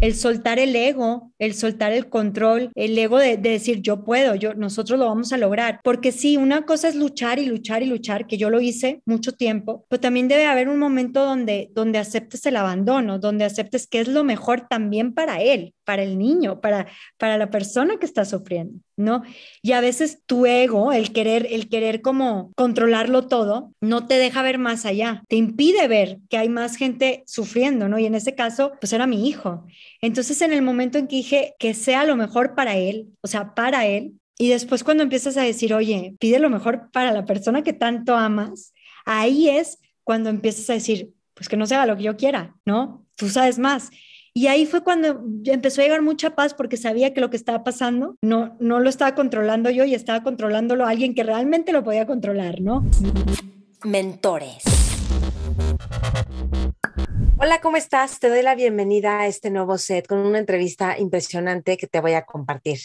el soltar el ego, el soltar el control, el ego de, decir yo puedo, yo, nosotros lo vamos a lograr. Porque si una cosa es luchar y luchar y luchar, que yo lo hice mucho tiempo, pero también debe haber un momento donde, donde aceptes el abandono, donde aceptes que es lo mejor también para él para el niño, para, para la persona que está sufriendo, ¿no? Y a veces tu ego, el querer, el querer como controlarlo todo, no te deja ver más allá, te impide ver que hay más gente sufriendo, ¿no? Y en ese caso, pues era mi hijo. Entonces, en el momento en que dije que sea lo mejor para él, o sea, para él, y después cuando empiezas a decir, oye, pide lo mejor para la persona que tanto amas, ahí es cuando empiezas a decir, pues que no sea lo que yo quiera, ¿no? Tú sabes más. Y ahí fue cuando empezó a llegar mucha paz porque sabía que lo que estaba pasando no, no lo estaba controlando yo y estaba controlándolo alguien que realmente lo podía controlar, ¿no? Mentores. Hola, ¿cómo estás? Te doy la bienvenida a este nuevo set con una entrevista impresionante que te voy a compartir.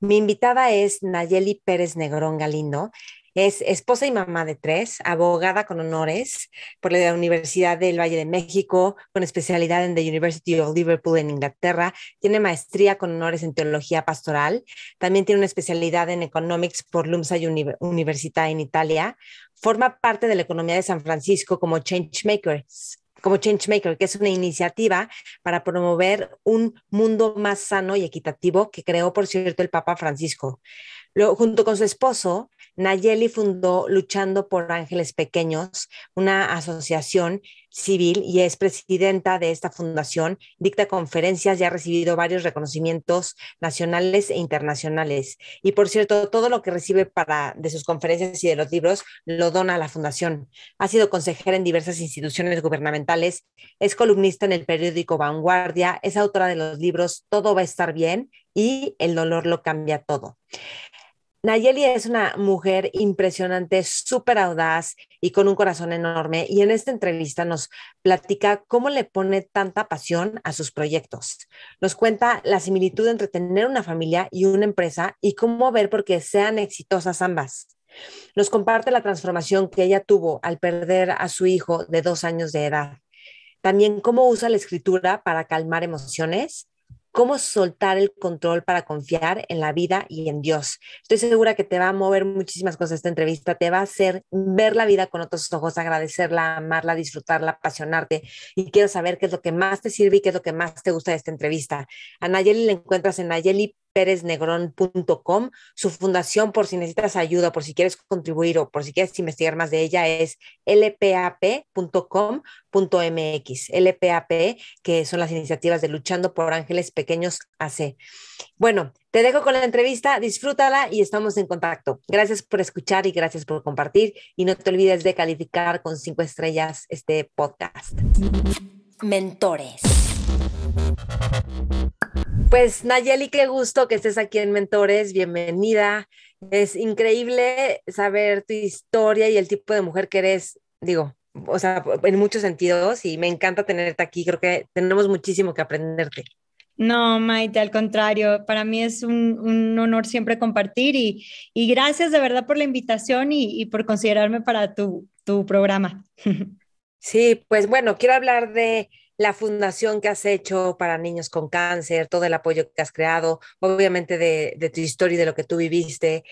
Mi invitada es Nayeli Pérez Negrón Galindo. Es esposa y mamá de tres, abogada con honores por la Universidad del Valle de México, con especialidad en The University of Liverpool en Inglaterra. Tiene maestría con honores en teología pastoral. También tiene una especialidad en economics por LUMSA Universidad en Italia. Forma parte de la economía de San Francisco como Changemakers, como Changemaker, que es una iniciativa para promover un mundo más sano y equitativo que creó, por cierto, el Papa Francisco. junto con su esposo, Nayeli fundó Luchando por Ángeles Pequeños, una asociación civil y es presidenta de esta fundación, dicta conferencias y ha recibido varios reconocimientos nacionales e internacionales. Y por cierto, todo lo que recibe para, de sus conferencias y de los libros lo dona a la fundación. Ha sido consejera en diversas instituciones gubernamentales, es columnista en el periódico Vanguardia, es autora de los libros Todo va a estar bien y El dolor lo cambia todo. Nayeli es una mujer impresionante, súper audaz y con un corazón enorme. Y en esta entrevista nos platica cómo le pone tanta pasión a sus proyectos. Nos cuenta la similitud entre tener una familia y una empresa y cómo ver por qué sean exitosas ambas. Nos comparte la transformación que ella tuvo al perder a su hijo de dos años de edad. También cómo usa la escritura para calmar emociones cómo soltar el control para confiar en la vida y en Dios. Estoy segura que te va a mover muchísimas cosas esta entrevista, te va a hacer ver la vida con otros ojos, agradecerla, amarla, disfrutarla, apasionarte y quiero saber qué es lo que más te sirve y qué es lo que más te gusta de esta entrevista. A Nayeli la encuentras en Nayeli péreznegron.com Su fundación, por si necesitas ayuda, por si quieres contribuir o por si quieres investigar más de ella, es lpap.com.mx. LPAP, que son las iniciativas de Luchando por Ángeles Pequeños AC. Bueno, te dejo con la entrevista, disfrútala y estamos en contacto. Gracias por escuchar y gracias por compartir. Y no te olvides de calificar con cinco estrellas este podcast. Mentores. Pues Nayeli, qué gusto que estés aquí en Mentores, bienvenida. Es increíble saber tu historia y el tipo de mujer que eres, digo, o sea, en muchos sentidos y me encanta tenerte aquí, creo que tenemos muchísimo que aprenderte. No, Maite, al contrario, para mí es un, honor siempre compartir y, gracias de verdad por la invitación y, por considerarme para tu programa. Sí, pues bueno, quiero hablar de la fundación que has hecho para niños con cáncer, todo el apoyo que has creado, obviamente de, tu historia y de lo que tú viviste.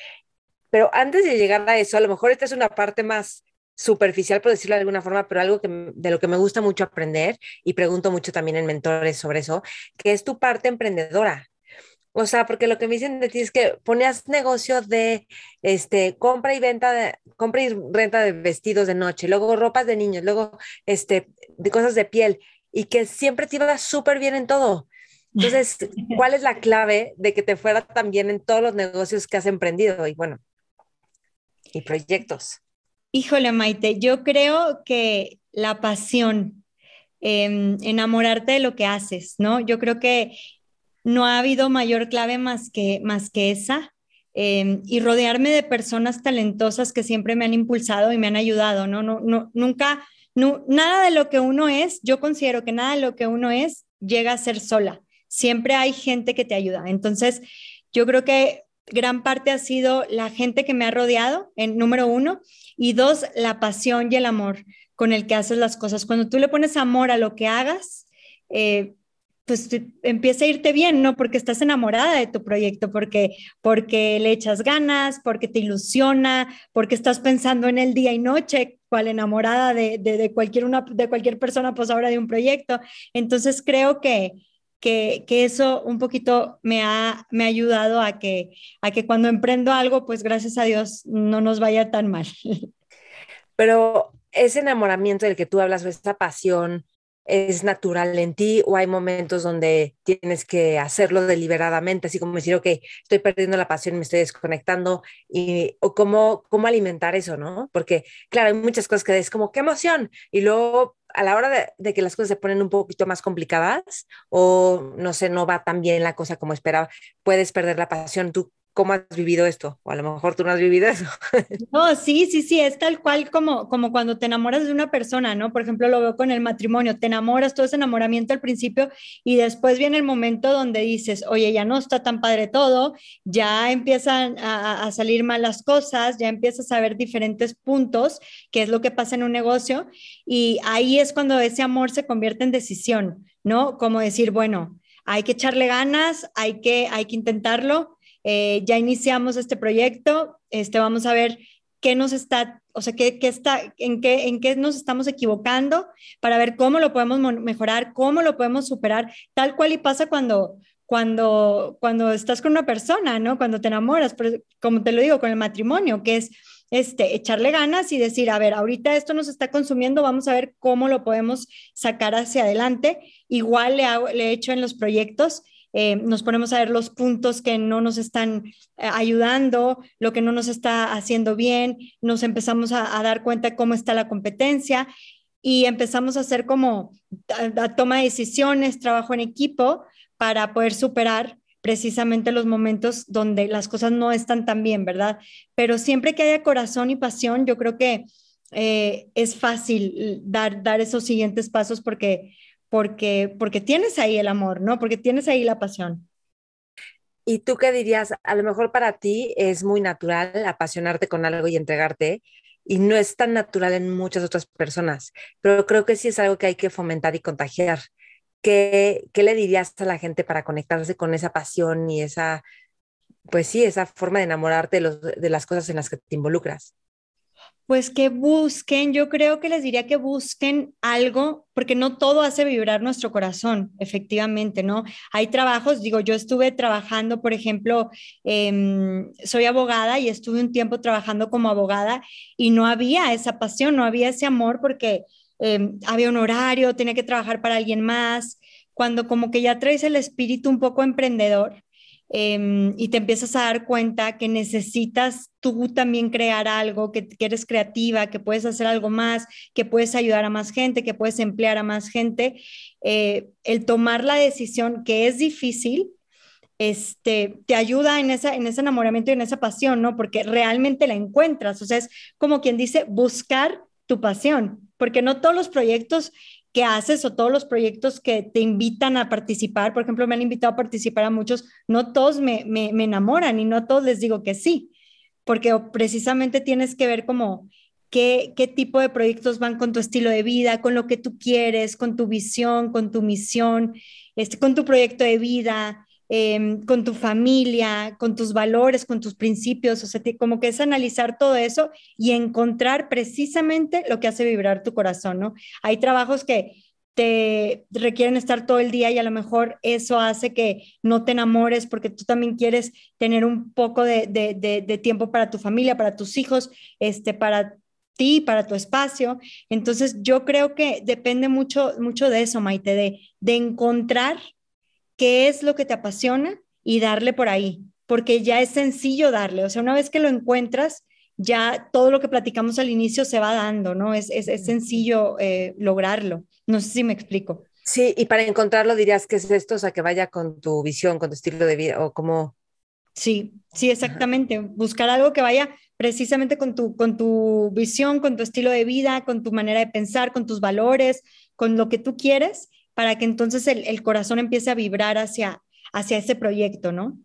Pero antes de llegar a eso, a lo mejor esta es una parte más superficial, por decirlo de alguna forma, pero algo de lo que me gusta mucho aprender y pregunto mucho también en mentores sobre eso, que es tu parte emprendedora. O sea, porque lo que me dicen de ti es que ponías negocio de este, compra y venta de, compra y renta de vestidos de noche, luego ropas de niños, luego este, de cosas de piel y que siempre te iba súper bien en todo. Entonces, ¿cuál es la clave de que te fuera tan bien en todos los negocios que has emprendido y bueno, y proyectos? Híjole, Maite, yo creo que la pasión, em, enamorarte de lo que haces, ¿no? Yo creo que no ha habido mayor clave más que, más que esa. Em, y rodearme de personas talentosas que siempre me han impulsado y me han ayudado, ¿no? no, no nunca nada de lo que uno es, yo considero que nada de lo que uno es llega a ser sola. Siempre hay gente que te ayuda. Entonces, yo creo que gran parte ha sido la gente que me ha rodeado, en número uno, y dos, la pasión y el amor con el que haces las cosas. Cuando tú le pones amor a lo que hagas, eh, pues empieza a irte bien, ¿no? Porque estás enamorada de tu proyecto, porque, porque le echas ganas, porque te ilusiona, porque estás pensando en el día y noche, cual enamorada de, de, cualquier, una, de cualquier persona, pues ahora de un proyecto. Entonces creo que, que, eso un poquito me ha, me ayudado a que, a que cuando emprendo algo, pues gracias a Dios no nos vaya tan mal. Pero ese enamoramiento del que tú hablas, o esa pasión, es natural en ti o hay momentos donde tienes que hacerlo deliberadamente, así como decir, ok, estoy perdiendo la pasión, me estoy desconectando, y, o cómo, cómo alimentar eso, ¿no? Porque, claro, hay muchas cosas que es como, qué emoción, y luego a la hora de, de, que las cosas se ponen un poquito más complicadas o, no sé, no va tan bien la cosa como esperaba, puedes perder la pasión. ¿Tú cómo has vivido esto, o a lo mejor tú no has vivido eso. No, sí, sí, sí, es tal cual como, como cuando te enamoras de una persona, ¿no? Por ejemplo, lo veo con el matrimonio, te enamoras, todo ese enamoramiento al principio y después viene el momento donde dices, oye, ya no está tan padre todo, ya empiezan a, a salir malas cosas, ya empiezas a ver diferentes puntos, qué es lo que pasa en un negocio y ahí es cuando ese amor se convierte en decisión, ¿no? Como decir, bueno, hay que echarle ganas, hay que, hay que intentarlo eh, ya iniciamos este proyecto, este, vamos a ver qué nos está, o sea, qué, está, en, qué, en qué nos estamos equivocando para ver cómo lo podemos mejorar, cómo lo podemos superar, tal cual y pasa cuando, cuando, cuando estás con una persona, ¿no? Cuando te enamoras, como te lo digo, con el matrimonio, que es este, echarle ganas y decir, a ver, ahorita esto nos está consumiendo, vamos a ver cómo lo podemos sacar hacia adelante. Igual le he hecho en los proyectos, eh, nos ponemos a ver los puntos que no nos están eh, ayudando, lo que no nos está haciendo bien, nos empezamos a, dar cuenta de cómo está la competencia y empezamos a hacer como toma de decisiones, trabajo en equipo para poder superar precisamente los momentos donde las cosas no están tan bien, ¿verdad? Pero siempre que haya corazón y pasión, yo creo que eh, es fácil dar, dar esos siguientes pasos porque porque, tienes ahí el amor, ¿no? Porque tienes ahí la pasión. ¿Y tú qué dirías? A lo mejor para ti es muy natural apasionarte con algo y entregarte, y no es tan natural en muchas otras personas, pero creo que sí es algo que hay que fomentar y contagiar. ¿Qué, qué le dirías a la gente para conectarse con esa pasión y esa, pues sí, esa forma de enamorarte de las cosas en las que te involucras? Pues que busquen, yo creo que les diría que busquen algo, porque no todo hace vibrar nuestro corazón, efectivamente, ¿no? Hay trabajos, digo, yo estuve trabajando, por ejemplo, em, soy abogada y estuve un tiempo trabajando como abogada y no había esa pasión, no había ese amor porque em, había un horario, tenía que trabajar para alguien más, cuando como que ya traes el espíritu un poco emprendedor Em, y te empiezas a dar cuenta que necesitas tú también crear algo, que, eres creativa, que puedes hacer algo más, que puedes ayudar a más gente, que puedes emplear a más gente, eh, el tomar la decisión que es difícil. Este, te ayuda en, esa, en ese enamoramiento y en esa pasión, ¿no? Porque realmente la encuentras, o sea, es como quien dice, buscar tu pasión, porque no todos los proyectos que haces o todos los proyectos que te invitan a participar. Por ejemplo, me han invitado a participar a muchos, no todos me, enamoran y no todos les digo que sí, porque precisamente tienes que ver como qué, qué tipo de proyectos van con tu estilo de vida, con lo que tú quieres, con tu visión, con tu misión, este, con tu proyecto de vida, Em, con tu familia, con tus valores, con tus principios, o sea, como que es analizar todo eso y encontrar precisamente lo que hace vibrar tu corazón, ¿no? Hay trabajos que te requieren estar todo el día y a lo mejor eso hace que no te enamores porque tú también quieres tener un poco de, tiempo para tu familia, para tus hijos, este, para ti, para tu espacio. Entonces yo creo que depende mucho, mucho de eso, Maite, de, de encontrar qué es lo que te apasiona y darle por ahí, porque ya es sencillo darle, o sea, una vez que lo encuentras, ya todo lo que platicamos al inicio se va dando, ¿no? Es, es, es sencillo eh, lograrlo. No sé si me explico. Sí, y para encontrarlo dirías que es esto, o sea, que vaya con tu visión, con tu estilo de vida, o cómo... Sí, sí, exactamente. Buscar algo que vaya precisamente con tu, con tu visión, con tu estilo de vida, con tu manera de pensar, con tus valores, con lo que tú quieres para que entonces el, corazón empiece a vibrar hacia, hacia ese proyecto, ¿no?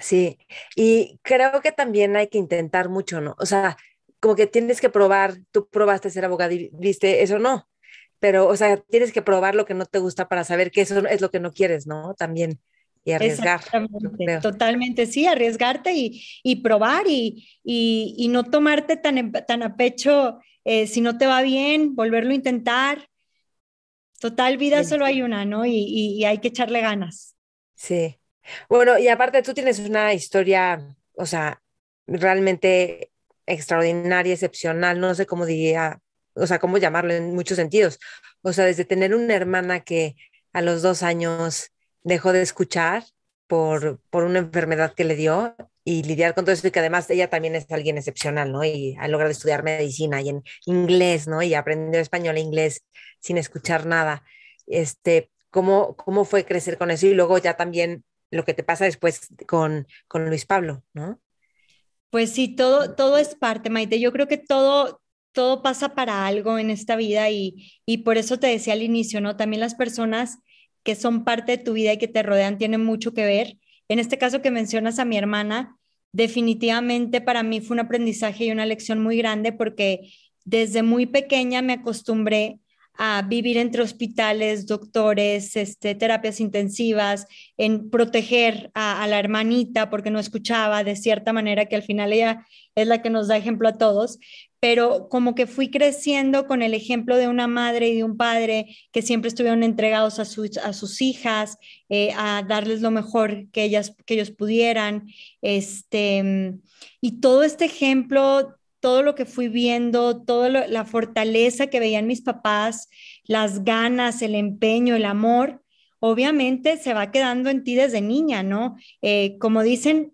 Sí, y creo que también hay que intentar mucho, ¿no? O sea, como que tienes que probar, tú probaste ser abogado y viste eso no, pero, o sea, tienes que probar lo que no te gusta para saber que eso es lo que no quieres, ¿no? También. Y arriesgar. totalmente, sí, arriesgarte y, y probar y, no tomarte tan, tan a pecho eh, si no te va bien, volverlo a intentar, Total, vida este solo hay una, ¿no? Y, y hay que echarle ganas. Sí. Bueno, y aparte tú tienes una historia, o sea, realmente extraordinaria, excepcional, no sé cómo diría, o sea, cómo llamarlo en muchos sentidos. O sea, desde tener una hermana que a los dos años dejó de escuchar por, una enfermedad que le dio y lidiar con todo eso, y que además ella también es alguien excepcional, ¿no? Y ha logrado estudiar medicina y en inglés, ¿no? Y aprender español e inglés sin escuchar nada. Este, ¿cómo, ¿Cómo fue crecer con eso? Y luego ya también lo que te pasa después con, con Luis Pablo, ¿no? Pues sí, todo, todo es parte, Maite. Yo creo que todo, todo pasa para algo en esta vida y, y por eso te decía al inicio, ¿no? También las personas que son parte de tu vida y que te rodean tienen mucho que ver. En este caso que mencionas a mi hermana, definitivamente para mí fue un aprendizaje y una lección muy grande porque desde muy pequeña me acostumbré a vivir entre hospitales, doctores, este, terapias intensivas, en proteger a, la hermanita porque no escuchaba de cierta manera, que al final ella es la que nos da ejemplo a todos, pero como que fui creciendo con el ejemplo de una madre y de un padre que siempre estuvieron entregados a, sus, hijas, eh, a darles lo mejor que, ellas, que ellos pudieran. Este, y todo este ejemplo todo lo que fui viendo, toda la fortaleza que veían mis papás, las ganas, el empeño, el amor, obviamente se va quedando en ti desde niña, ¿no? Eh, como dicen,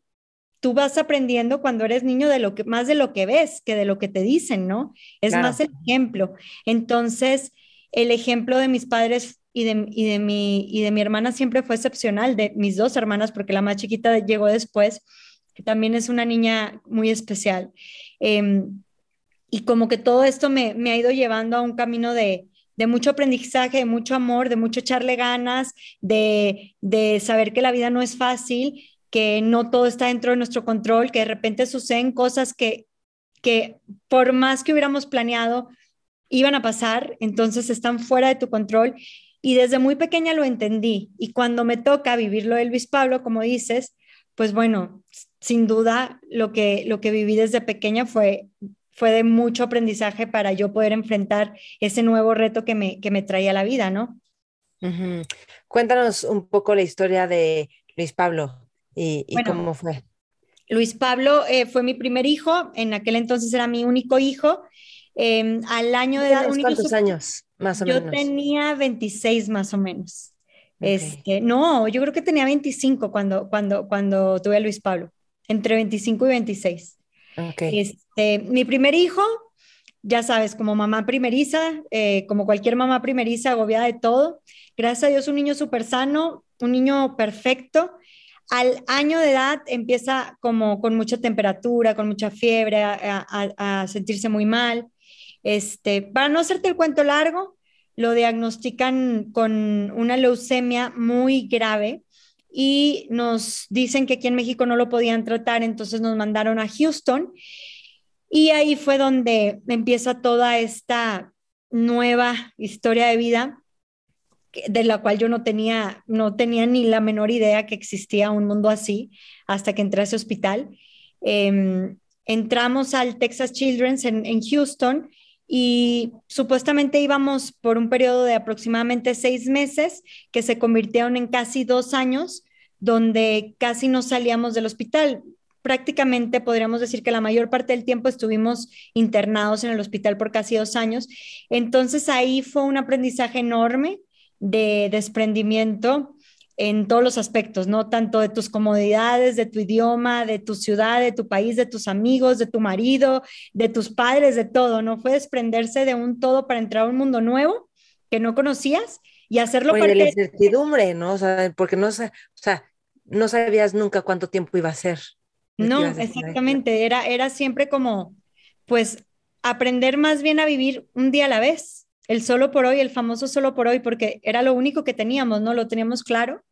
tú vas aprendiendo cuando eres niño de lo que más de lo que ves que de lo que te dicen, ¿no? Es más el ejemplo. Entonces, el ejemplo de mis padres y de, y mi, y de mi hermana siempre fue excepcional, de mis dos hermanas, porque la más chiquita llegó después que también es una niña muy especial. Em, y como que todo esto me, ha ido llevando a un camino de, de, mucho aprendizaje, de mucho amor, de mucho echarle ganas, de, de saber que la vida no es fácil, que no todo está dentro de nuestro control, que de repente suceden cosas que, que por más que hubiéramos planeado, iban a pasar, entonces están fuera de tu control. Y desde muy pequeña lo entendí. Y cuando me toca vivirlo Elvis Luis Pablo, como dices, pues bueno, sin duda lo que, lo que viví desde pequeña fue, fue de mucho aprendizaje para yo poder enfrentar ese nuevo reto que me, que me traía la vida, ¿no? Cuéntanos un poco la historia de Luis Pablo y, cómo fue. Luis Pablo eh, fue mi primer hijo, en aquel entonces era mi único hijo. Em, al año de edad... ¿Cuántos años más o yo menos? Yo tenía 26 más o menos. Este, no, yo creo que tenía 25 cuando, cuando, cuando tuve a Luis Pablo entre 25 y 26. Este, mi primer hijo, ya sabes, como mamá primeriza, eh, como cualquier mamá primeriza, agobiada de todo. Gracias a Dios, un niño súper sano, un niño perfecto. Al año de edad empieza como con mucha temperatura, con mucha fiebre, a, sentirse muy mal. Este, para no hacerte el cuento largo, lo diagnostican con una leucemia muy grave y nos dicen que aquí en México no lo podían tratar, entonces nos mandaron a Houston y ahí fue donde empieza toda esta nueva historia de vida de la cual yo no tenía, no tenía ni la menor idea que existía un mundo así hasta que entré a ese hospital. Em, entramos al Texas Children's en Houston y supuestamente íbamos por un periodo de aproximadamente seis meses que se convirtieron en casi dos años donde casi no salíamos del hospital. Prácticamente podríamos decir que la mayor parte del tiempo estuvimos internados en el hospital por casi dos años. Entonces ahí fue un aprendizaje enorme de desprendimiento, en todos los aspectos, ¿no? Tanto de tus comodidades, de tu idioma, de tu ciudad, de tu país, de tus amigos, de tu marido, de tus padres, de todo, ¿no? Fue desprenderse de un todo para entrar a un mundo nuevo que no conocías y hacerlo parte... la incertidumbre, ¿no? O sea, porque no, sabías nunca cuánto tiempo iba a ser. No, exactamente, era, era siempre como, pues, aprender más bien a vivir un día a la vez, el solo por hoy, el famoso solo por hoy, porque era lo único que teníamos, ¿no? Lo teníamos claro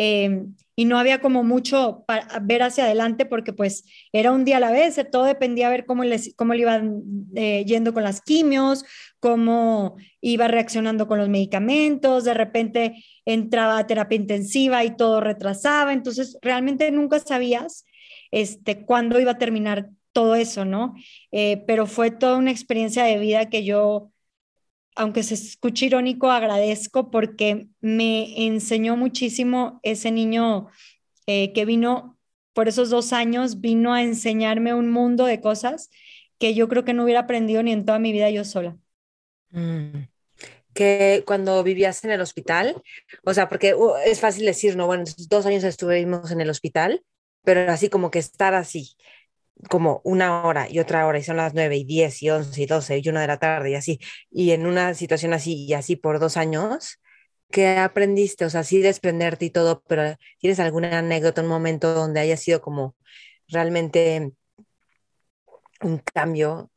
eh, y no había como mucho para ver hacia adelante porque pues era un día a la vez, eh, todo dependía de ver cómo, les, cómo le iban eh, yendo con las quimios, cómo iba reaccionando con los medicamentos, de repente entraba a terapia intensiva y todo retrasaba, entonces realmente nunca sabías este, cuándo iba a terminar todo eso, ¿no? pero fue toda una experiencia de vida que yo aunque se escuche irónico, agradezco porque me enseñó muchísimo ese niño eh, que vino por esos dos años, vino a enseñarme un mundo de cosas que yo creo que no hubiera aprendido ni en toda mi vida yo sola. Mm. que cuando vivías en el hospital, o sea, porque uh, es fácil decir, no, bueno, dos años estuvimos en el hospital, pero así como que estar así, como una hora y otra hora y son las nueve y diez y once y doce y una de la tarde y así, y en una situación así y así por dos años, ¿qué aprendiste? O sea, sí desprenderte y todo, pero ¿tienes alguna anécdota, un momento donde haya sido como realmente un cambio?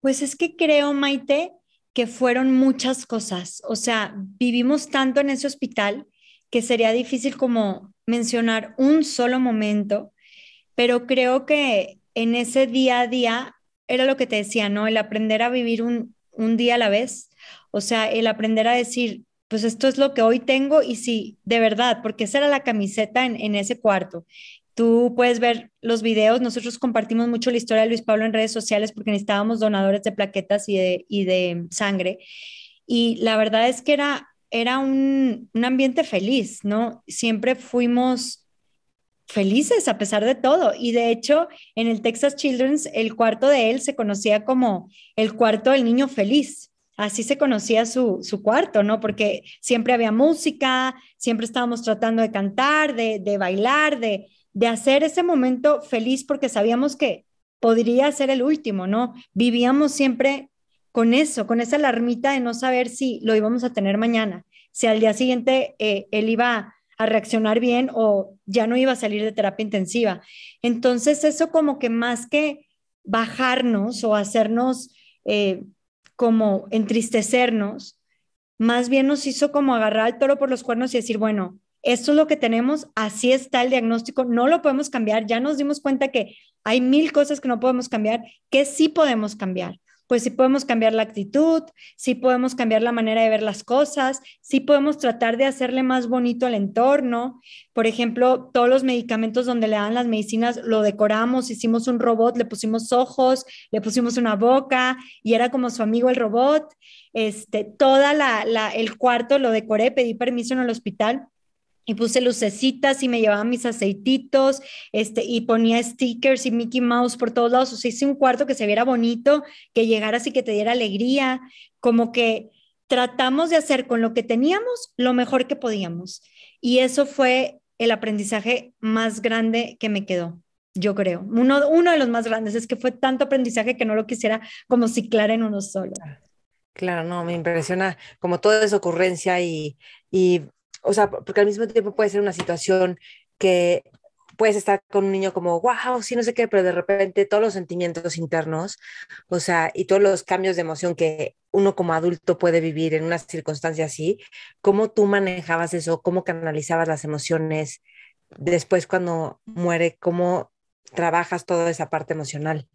Pues es que creo, Maite, que fueron muchas cosas. O sea, vivimos tanto en ese hospital que sería difícil como mencionar un solo momento pero creo que en ese día a día era lo que te decía, ¿no? El aprender a vivir un, día a la vez, o sea, el aprender a decir, pues esto es lo que hoy tengo y sí, de verdad, porque esa era la camiseta en, ese cuarto. Tú puedes ver los videos, nosotros compartimos mucho la historia de Luis Pablo en redes sociales porque necesitábamos donadores de plaquetas y de, y de sangre. Y la verdad es que era, era un, un ambiente feliz, ¿no? Siempre fuimos felices a pesar de todo. Y de hecho, en el Texas Children's, el cuarto de él se conocía como el cuarto del niño feliz. Así se conocía su, cuarto, ¿no? Porque siempre había música, siempre estábamos tratando de cantar, de, bailar, de, de hacer ese momento feliz porque sabíamos que podría ser el último, ¿no? Vivíamos siempre con eso, con esa alarmita de no saber si lo íbamos a tener mañana, si al día siguiente eh, él iba reaccionar bien o ya no iba a salir de terapia intensiva. Entonces eso como que más que bajarnos o hacernos eh, como entristecernos, más bien nos hizo como agarrar el toro por los cuernos y decir, bueno, esto es lo que tenemos, así está el diagnóstico, no lo podemos cambiar, ya nos dimos cuenta que hay mil cosas que no podemos cambiar, que sí podemos cambiar pues sí podemos cambiar la actitud, sí podemos cambiar la manera de ver las cosas, sí podemos tratar de hacerle más bonito al entorno. Por ejemplo, todos los medicamentos donde le dan las medicinas, lo decoramos, hicimos un robot, le pusimos ojos, le pusimos una boca y era como su amigo el robot. Este, toda la el cuarto lo decoré, pedí permiso en el hospital y puse lucecitas y me llevaba mis aceititos este, y ponía stickers y Mickey Mouse por todos lados. O sea, hice un cuarto que se viera bonito, que llegara así, que te diera alegría, como que tratamos de hacer con lo que teníamos lo mejor que podíamos. Y eso fue el aprendizaje más grande que me quedó, yo creo. Uno, uno de los más grandes es que fue tanto aprendizaje que no lo quisiera como ciclar en uno solo. Claro, no, me impresiona como toda esa ocurrencia y, y o sea, porque al mismo tiempo puede ser una situación que puedes estar con un niño como, wow, sí, no sé qué, pero de repente todos los sentimientos internos, o sea, y todos los cambios de emoción que uno como adulto puede vivir en una circunstancia así, ¿cómo tú manejabas eso? ¿Cómo canalizabas las emociones después cuando muere? ¿Cómo trabajas toda esa parte emocional?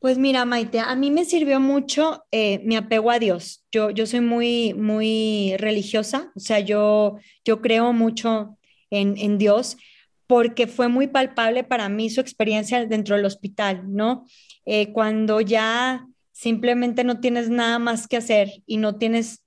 Pues mira, Maite, a mí me sirvió mucho eh, mi apego a Dios. Yo, yo soy muy, muy religiosa, o sea, yo, yo creo mucho en, Dios porque fue muy palpable para mí su experiencia dentro del hospital, ¿no? Eh, cuando ya simplemente no tienes nada más que hacer y no tienes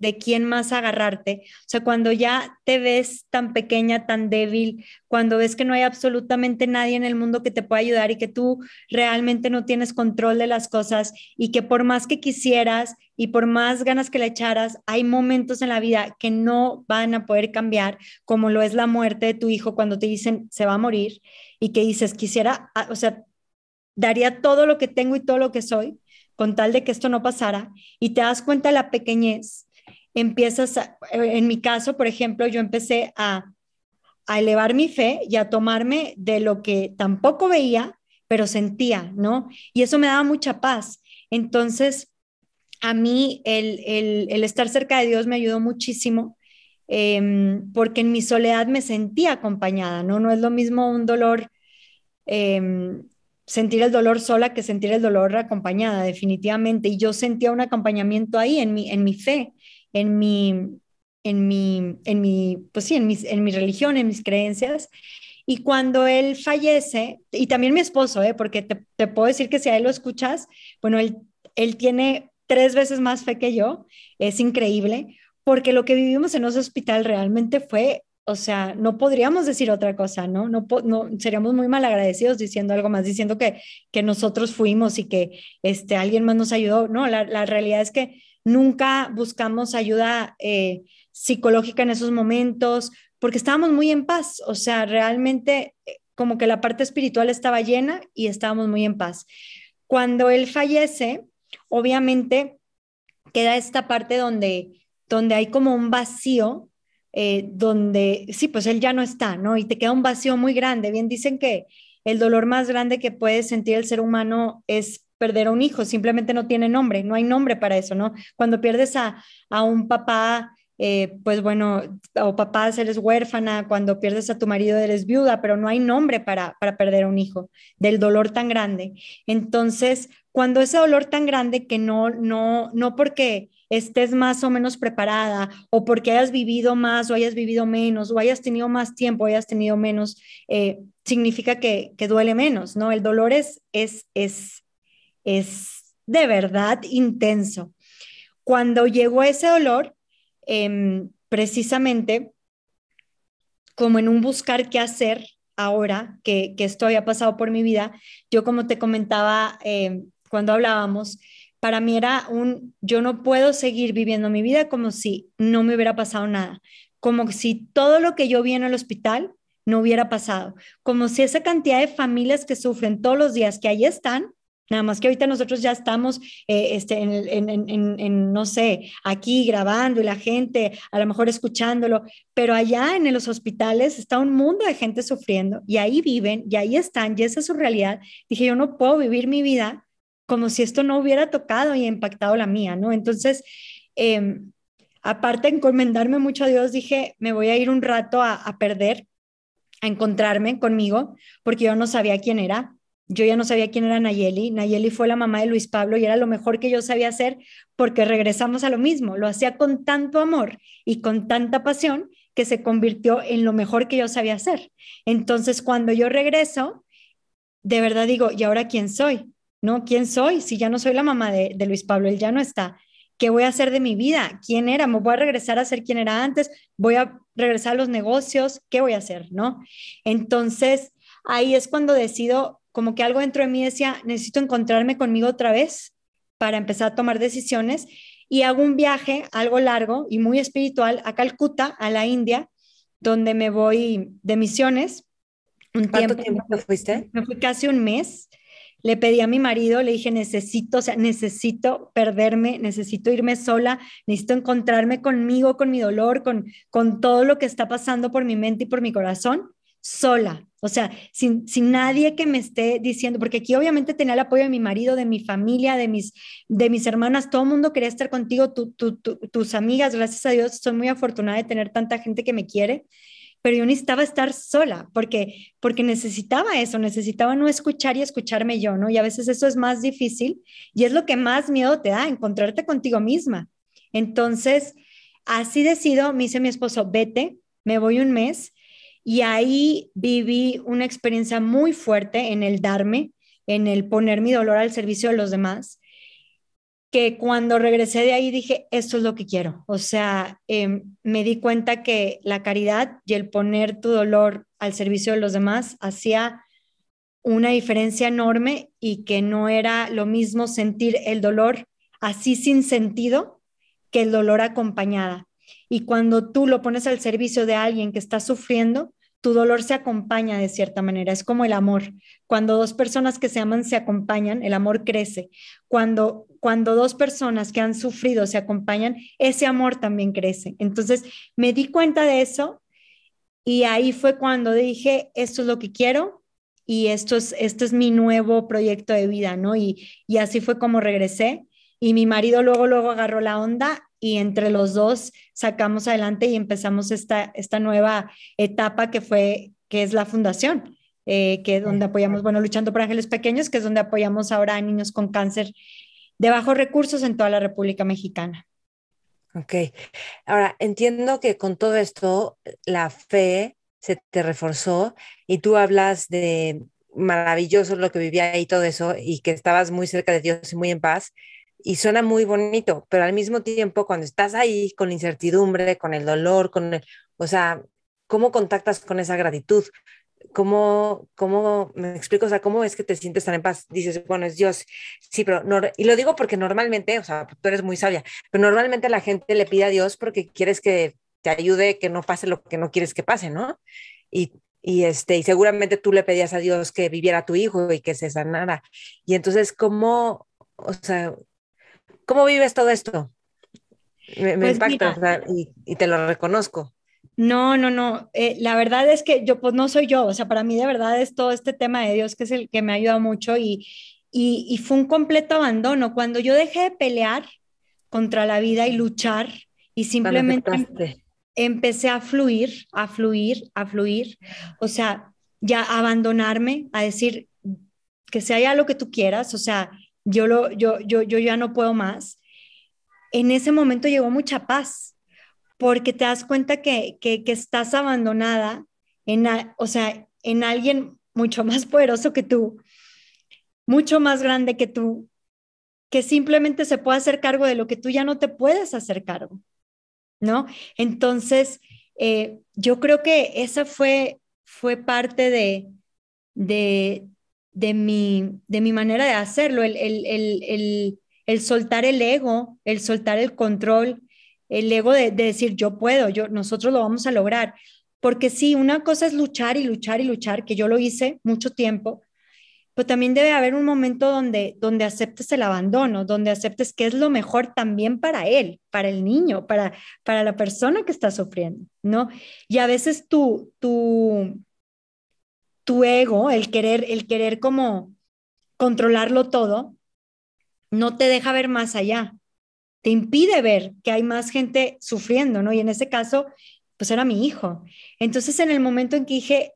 de quién más agarrarte. O sea, cuando ya te ves tan pequeña, tan débil, cuando ves que no hay absolutamente nadie en el mundo que te pueda ayudar y que tú realmente no tienes control de las cosas y que por más que quisieras y por más ganas que le echaras, hay momentos en la vida que no van a poder cambiar, como lo es la muerte de tu hijo cuando te dicen se va a morir y que dices quisiera, ah, o sea, daría todo lo que tengo y todo lo que soy con tal de que esto no pasara y te das cuenta de la pequeñez empiezas, eh, en mi caso, por ejemplo, yo empecé a, elevar mi fe y a tomarme de lo que tampoco veía, pero sentía, ¿no? Y eso me daba mucha paz. Entonces, a mí el, estar cerca de Dios me ayudó muchísimo. Em, porque en mi soledad me sentía acompañada, ¿no? No es lo mismo un dolor em, sentir el dolor sola que sentir el dolor acompañada, definitivamente. Y yo sentía un acompañamiento ahí en en mi fe en mi, en mi, en mi, pues sí, en, mis, en mi religión, en mis creencias. Y cuando él fallece, y también mi esposo, ¿eh? porque te, puedo decir que si a él lo escuchas, bueno, él, él tiene tres veces más fe que yo, es increíble, porque lo que vivimos en ese hospital realmente fue, o sea, no podríamos decir otra cosa, ¿no? No, no seríamos muy mal agradecidos diciendo algo más, diciendo que, que nosotros fuimos y que este, alguien más nos ayudó. No, la, la realidad es que nunca buscamos ayuda eh, psicológica en esos momentos, porque estábamos muy en paz, o sea, realmente eh, como que la parte espiritual estaba llena y estábamos muy en paz. Cuando él fallece, obviamente queda esta parte donde, donde hay como un vacío, eh, donde, sí, pues él ya no está, ¿no? Y te queda un vacío muy grande. Bien, dicen que el dolor más grande que puede sentir el ser humano es perder a un hijo, simplemente no tiene nombre, no hay nombre para eso, ¿no? Cuando pierdes a, un papá, eh, pues bueno, o papás eres huérfana, cuando pierdes a tu marido eres viuda, pero no hay nombre para, para perder a un hijo, del dolor tan grande. Entonces, cuando ese dolor tan grande que no, no, no porque estés más o menos preparada o porque hayas vivido más o hayas vivido menos o hayas tenido más tiempo o hayas tenido menos, eh, significa que, que, duele menos, ¿no? El dolor es, es, es, es de verdad intenso. Cuando llegó ese dolor, em, precisamente como en un buscar qué hacer ahora que, que, esto había pasado por mi vida, yo como te comentaba eh, cuando hablábamos, para mí era un, yo no puedo seguir viviendo mi vida como si no me hubiera pasado nada, como si todo lo que yo vi en el hospital no hubiera pasado, como si esa cantidad de familias que sufren todos los días que ahí están, Nada más que ahorita nosotros ya estamos, eh, este, en, en, en, no sé, aquí grabando y la gente a lo mejor escuchándolo, pero allá en los hospitales está un mundo de gente sufriendo y ahí viven y ahí están y esa es su realidad. Dije, yo no puedo vivir mi vida como si esto no hubiera tocado y impactado la mía, ¿no? Entonces, em, aparte de encomendarme mucho a Dios, dije, me voy a ir un rato a, a perder, a encontrarme conmigo, porque yo no sabía quién era yo ya no sabía quién era Nayeli. Nayeli fue la mamá de Luis Pablo y era lo mejor que yo sabía hacer porque regresamos a lo mismo. Lo hacía con tanto amor y con tanta pasión que se convirtió en lo mejor que yo sabía hacer. Entonces, cuando yo regreso, de verdad digo, ¿y ahora quién soy? ¿No? ¿Quién soy? Si ya no soy la mamá de, Luis Pablo, él ya no está. ¿Qué voy a hacer de mi vida? ¿Quién era? ¿Me voy a regresar a ser quien era antes? ¿Voy a regresar a los negocios? ¿Qué voy a hacer? ¿No? Entonces, ahí es cuando decido como que algo dentro de mí decía, necesito encontrarme conmigo otra vez para empezar a tomar decisiones y hago un viaje, algo largo y muy espiritual, a Calcuta, a la India, donde me voy de misiones. Un ¿Cuánto tiempo, tiempo fuiste? Me fui casi un mes. Le pedí a mi marido, le dije, necesito, o sea, necesito perderme, necesito irme sola, necesito encontrarme conmigo, con mi dolor, con, con todo lo que está pasando por mi mente y por mi corazón, sola. O sea, sin, sin nadie que me esté diciendo, porque aquí obviamente tenía el apoyo de mi marido, de mi familia, de mis, de mis hermanas, todo el mundo quería estar contigo, tus amigas, gracias a Dios, soy muy afortunada de tener tanta gente que me quiere, pero yo necesitaba estar sola, porque, porque necesitaba eso, necesitaba no escuchar y escucharme yo, ¿no? Y a veces eso es más difícil y es lo que más miedo te da, encontrarte contigo misma. Entonces, así decido, me dice mi esposo, vete, me voy un mes y ahí viví una experiencia muy fuerte en el darme, en el poner mi dolor al servicio de los demás, que cuando regresé de ahí dije, esto es lo que quiero. O sea, em, me di cuenta que la caridad y el poner tu dolor al servicio de los demás hacía una diferencia enorme y que no era lo mismo sentir el dolor así sin sentido que el dolor acompañada. Y cuando tú lo pones al servicio de alguien que está sufriendo, tu dolor se acompaña de cierta manera, es como el amor. Cuando dos personas que se aman se acompañan, el amor crece. Cuando, cuando dos personas que han sufrido se acompañan, ese amor también crece. Entonces me di cuenta de eso y ahí fue cuando dije, esto es lo que quiero y esto es, esto es mi nuevo proyecto de vida, ¿no? Y, y así fue como regresé y mi marido luego, luego agarró la onda y entre los dos sacamos adelante y empezamos esta, esta nueva etapa que fue, que es la fundación. Eh, que es donde apoyamos, bueno, Luchando por Ángeles Pequeños, que es donde apoyamos ahora a niños con cáncer de bajos recursos en toda la República Mexicana. Ok. Ahora, entiendo que con todo esto, la fe se te reforzó y tú hablas de maravilloso lo que vivía y todo eso y que estabas muy cerca de Dios y muy en paz, y suena muy bonito, pero al mismo tiempo cuando estás ahí con la incertidumbre, con el dolor, con el, o sea, ¿cómo contactas con esa gratitud? ¿Cómo, ¿Cómo me explico? O sea, ¿cómo es que te sientes tan en paz? Dices, bueno, es Dios. Sí, pero, y lo digo porque normalmente, o sea, tú eres muy sabia, pero normalmente la gente le pide a Dios porque quieres que te ayude, que no pase lo que no quieres que pase, ¿no? Y y este y seguramente tú le pedías a Dios que viviera tu hijo y que se sanara y entonces cómo o sea ¿Cómo vives todo esto? Me, pues impacta y, te lo reconozco. No, no, no. Eh, la verdad es que yo, pues no soy yo. O sea, para mí de verdad es todo este tema de Dios que es el que me ha ayudado mucho y, y, fue un completo abandono. Cuando yo dejé de pelear contra la vida y luchar y simplemente empecé a fluir, a fluir, a fluir. O sea, ya abandonarme, a decir que sea ya lo que tú quieras. O sea, yo, lo, yo, yo, yo ya no puedo más, en ese momento llegó mucha paz, porque te das cuenta que, que, estás abandonada, en, o sea, en alguien mucho más poderoso que tú, mucho más grande que tú, que simplemente se puede hacer cargo de lo que tú ya no te puedes hacer cargo, ¿no? Entonces, eh, yo creo que esa fue, fue parte de, de, de mi, de mi manera de hacerlo, el, el, el, el, soltar el ego, el soltar el control, el ego de, decir yo puedo, yo, nosotros lo vamos a lograr. Porque si una cosa es luchar y luchar y luchar, que yo lo hice mucho tiempo, pero también debe haber un momento donde, donde aceptes el abandono, donde aceptes que es lo mejor también para él, para el niño, para, para la persona que está sufriendo, ¿no? Y a veces tú, tú tu ego, el querer, el querer como controlarlo todo, no te deja ver más allá, te impide ver que hay más gente sufriendo, ¿no? Y en ese caso, pues era mi hijo. Entonces, en el momento en que dije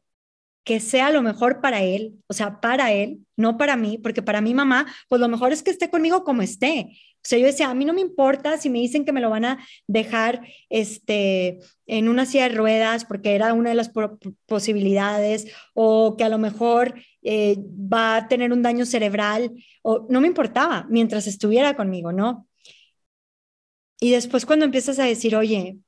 que sea lo mejor para él, o sea, para él, no para mí, porque para mi mamá, pues lo mejor es que esté conmigo como esté, o sea, yo decía, a mí no me importa si me dicen que me lo van a dejar este, en una silla de ruedas, porque era una de las posibilidades, o que a lo mejor eh, va a tener un daño cerebral, o no me importaba mientras estuviera conmigo, ¿no? Y después cuando empiezas a decir, oye,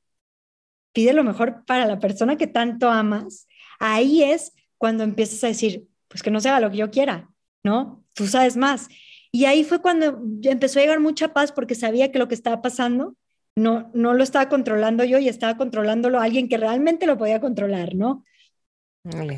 pide lo mejor para la persona que tanto amas, ahí es cuando empiezas a decir, pues que no sea lo que yo quiera, ¿no? Tú sabes más. Y ahí fue cuando empezó a llegar mucha paz porque sabía que lo que estaba pasando no, no lo estaba controlando yo y estaba controlándolo alguien que realmente lo podía controlar, ¿no?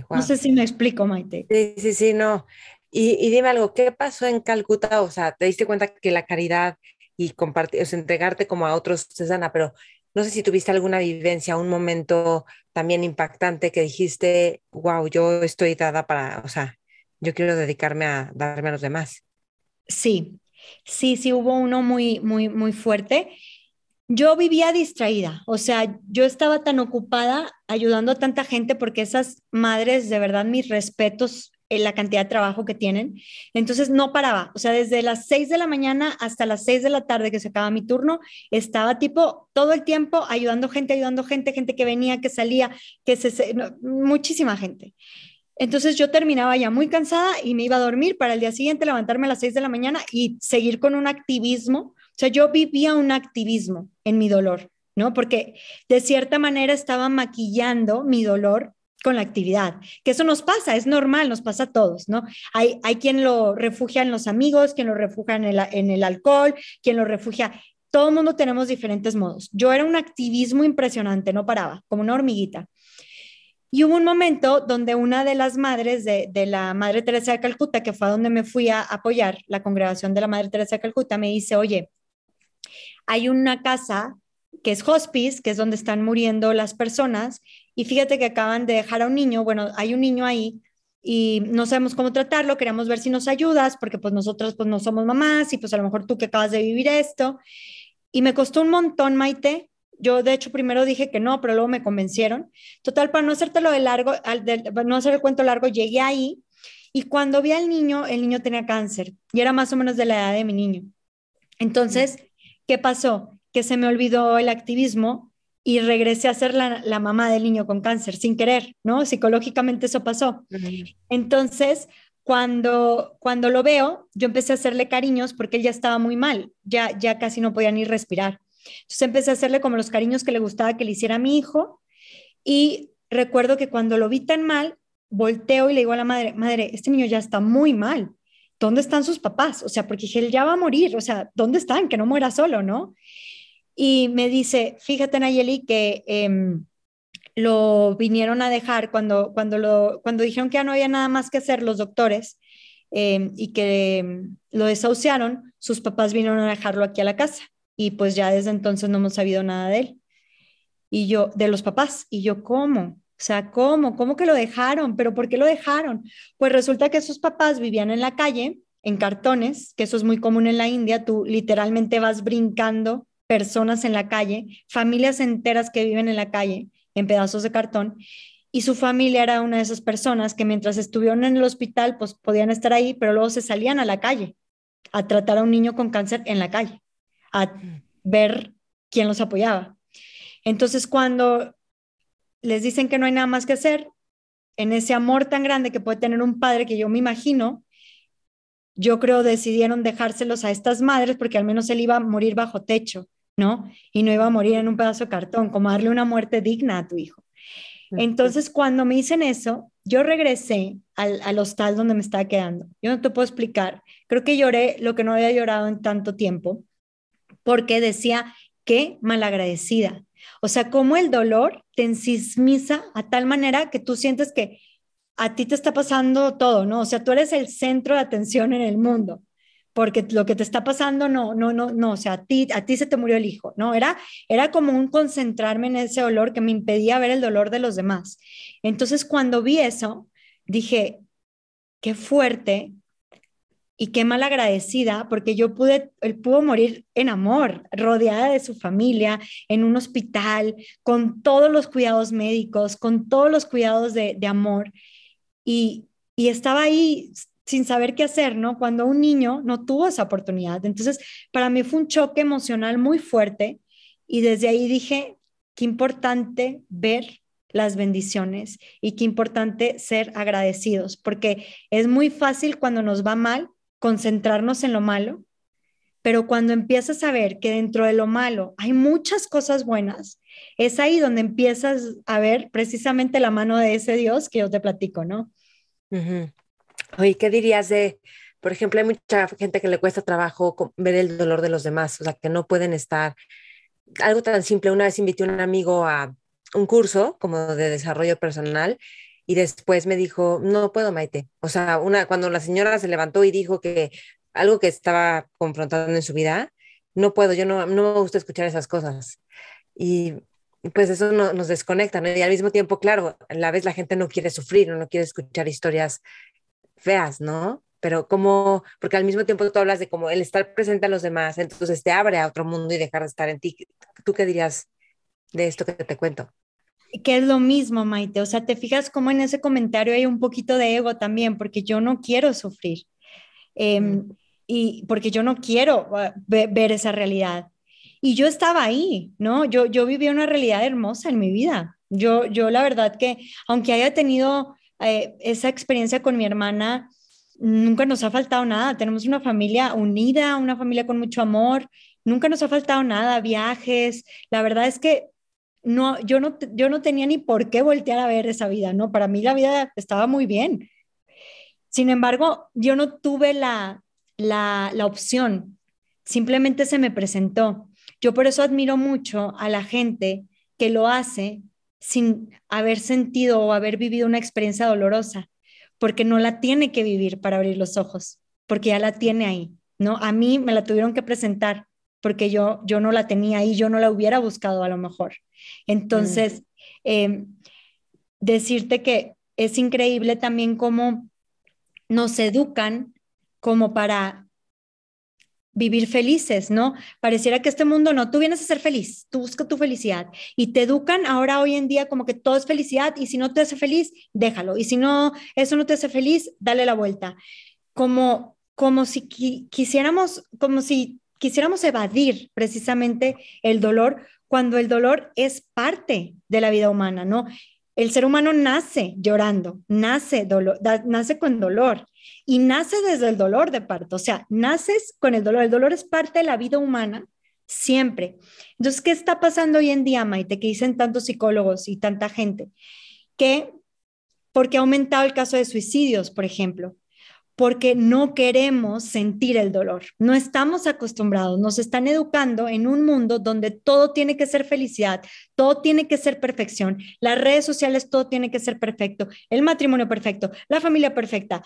No sé si me explico, Maite. Sí, sí, sí, no. Y, dime algo, ¿qué pasó en Calcuta? O sea, te diste cuenta que la caridad y compartir, o entregarte como a otros se pero no sé si tuviste alguna vivencia, un momento también impactante que dijiste, wow, yo estoy dada para, o sea, yo quiero dedicarme a darme a los demás. Sí, sí, sí, hubo uno muy, muy, muy fuerte. Yo vivía distraída, o sea, yo estaba tan ocupada ayudando a tanta gente porque esas madres, de verdad, mis respetos en eh, la cantidad de trabajo que tienen. Entonces no paraba, o sea, desde las seis de la mañana hasta las seis de la tarde que se acaba mi turno, estaba tipo todo el tiempo ayudando gente, ayudando gente, gente que venía, que salía, que se... muchísima gente. Entonces yo terminaba ya muy cansada y me iba a dormir para el día siguiente levantarme a las 6 de la mañana y seguir con un activismo. O sea, yo vivía un activismo en mi dolor, ¿no? Porque de cierta manera estaba maquillando mi dolor con la actividad, que eso nos pasa, es normal, nos pasa a todos, ¿no? Hay, hay quien lo refugia en los amigos, quien lo refugia en el, en el alcohol, quien lo refugia. Todo el mundo tenemos diferentes modos. Yo era un activismo impresionante, no paraba, como una hormiguita. Y hubo un momento donde una de las madres de, la Madre Teresa de Calcuta, que fue a donde me fui a apoyar, la congregación de la Madre Teresa de Calcuta, me dice, oye, hay una casa que es hospice, que es donde están muriendo las personas, y fíjate que acaban de dejar a un niño, bueno, hay un niño ahí, y no sabemos cómo tratarlo, queremos ver si nos ayudas, porque pues nosotros pues no somos mamás, y pues a lo mejor tú que acabas de vivir esto. Y me costó un montón, Maite, yo, de hecho, primero dije que no, pero luego me convencieron. Total, para no hacértelo de largo, no hacer el cuento largo, llegué ahí y cuando vi al niño, el niño tenía cáncer y era más o menos de la edad de mi niño. Entonces, ¿qué pasó? Que se me olvidó el activismo y regresé a ser la, mamá del niño con cáncer sin querer, ¿no? Psicológicamente eso pasó. Entonces, cuando, cuando lo veo, yo empecé a hacerle cariños porque él ya estaba muy mal, ya, ya casi no podía ni respirar. Entonces empecé a hacerle como los cariños que le gustaba que le hiciera mi hijo y recuerdo que cuando lo vi tan mal, volteo y le digo a la madre, madre, este niño ya está muy mal. ¿Dónde están sus papás? O sea, porque dije, él ya va a morir. O sea, ¿dónde están? Que no muera solo, ¿no? Y me dice, fíjate, Nayeli, que em, lo vinieron a dejar cuando, cuando, lo, cuando dijeron que ya no había nada más que hacer los doctores em, y que em, lo desahuciaron, sus papás vinieron a dejarlo aquí a la casa y pues ya desde entonces no hemos sabido nada de él. Y yo, de los papás, y yo, ¿cómo? O sea, ¿cómo? ¿Cómo que lo dejaron? ¿Pero por qué lo dejaron? Pues resulta que sus papás vivían en la calle, en cartones, que eso es muy común en la India, tú literalmente vas brincando personas en la calle, familias enteras que viven en la calle, en pedazos de cartón, y su familia era una de esas personas que mientras estuvieron en el hospital, pues podían estar ahí, pero luego se salían a la calle a tratar a un niño con cáncer en la calle a ver quién los apoyaba. Entonces, cuando les dicen que no hay nada más que hacer, en ese amor tan grande que puede tener un padre que yo me imagino, yo creo decidieron dejárselos a estas madres porque al menos él iba a morir bajo techo, ¿no? Y no iba a morir en un pedazo de cartón, como darle una muerte digna a tu hijo. Entonces, cuando me dicen eso, yo regresé al, al hostal donde me estaba quedando. Yo no te puedo explicar. Creo que lloré lo que no había llorado en tanto tiempo porque decía, qué malagradecida. O sea, como el dolor te ensismiza a tal manera que tú sientes que a ti te está pasando todo, ¿no? O sea, tú eres el centro de atención en el mundo, porque lo que te está pasando no, no, no, no, o sea, a ti, a ti se te murió el hijo, ¿no? Era, era como un concentrarme en ese dolor que me impedía ver el dolor de los demás. Entonces, cuando vi eso, dije, qué fuerte y qué mal agradecida, porque yo pude, él pudo morir en amor, rodeada de su familia, en un hospital, con todos los cuidados médicos, con todos los cuidados de, de amor. Y, y, estaba ahí sin saber qué hacer, ¿no? Cuando un niño no tuvo esa oportunidad. Entonces, para mí fue un choque emocional muy fuerte y desde ahí dije, qué importante ver las bendiciones y qué importante ser agradecidos, porque es muy fácil cuando nos va mal concentrarnos en lo malo, pero cuando empiezas a ver que dentro de lo malo hay muchas cosas buenas, es ahí donde empiezas a ver precisamente la mano de ese Dios que yo te platico, ¿no? Oye, ¿qué dirías de, por ejemplo, hay mucha gente que le cuesta trabajo ver el dolor de los demás, o sea, que no pueden estar. Algo tan simple, una vez invité a un amigo a un curso como de desarrollo personal y después me dijo, no puedo, Maite. O sea, una, cuando la señora se levantó y dijo que algo que estaba confrontando en su vida, no puedo, yo no, no me gusta escuchar esas cosas. Y pues eso no, nos desconecta, ¿no? Y al mismo tiempo, claro, a la vez la gente no quiere sufrir, no, no quiere escuchar historias feas, ¿no? Pero como, porque al mismo tiempo tú hablas de como el estar presente a los demás, entonces te abre a otro mundo y dejar de estar en ti. ¿Tú qué dirías de esto que te cuento? que es lo mismo, Maite. O sea, te fijas cómo en ese comentario hay un poquito de ego también, porque yo no quiero sufrir. Em, y porque yo no quiero ah, ver, esa realidad. Y yo estaba ahí, ¿no? Yo, yo vivía una realidad hermosa en mi vida. Yo, yo la verdad que, aunque haya tenido eh, esa experiencia con mi hermana, nunca nos ha faltado nada. Tenemos una familia unida, una familia con mucho amor. Nunca nos ha faltado nada, viajes. La verdad es que no, yo, no, yo no tenía ni por qué voltear a ver esa vida, ¿no? Para mí la vida estaba muy bien. Sin embargo, yo no tuve la, la, la opción, simplemente se me presentó. Yo por eso admiro mucho a la gente que lo hace sin haber sentido o haber vivido una experiencia dolorosa, porque no la tiene que vivir para abrir los ojos, porque ya la tiene ahí, ¿no? A mí me la tuvieron que presentar porque yo, yo no la tenía y yo no la hubiera buscado a lo mejor. Entonces, mm. em, decirte que es increíble también cómo nos educan como para vivir felices, ¿no? Pareciera que este mundo no, tú vienes a ser feliz, tú buscas tu felicidad y te educan ahora hoy en día como que todo es felicidad y si no te hace feliz, déjalo y si no, eso no te hace feliz, dale la vuelta. Como, como si quisiéramos, como si quisiéramos evadir precisamente el dolor cuando el dolor es parte de la vida humana, ¿no? El ser humano nace llorando, nace, con dolor y nace desde el dolor de parto, o sea, naces con el dolor, el dolor es parte de la vida humana siempre. Entonces, ¿qué está pasando hoy en día, Maite, que dicen tantos psicólogos y tanta gente? Que porque ha aumentado el caso de suicidios, por ejemplo, porque no queremos sentir el dolor. No estamos acostumbrados, nos están educando en un mundo donde todo tiene que ser felicidad, todo tiene que ser perfección, las redes sociales, todo tiene que ser perfecto, el matrimonio perfecto, la familia perfecta,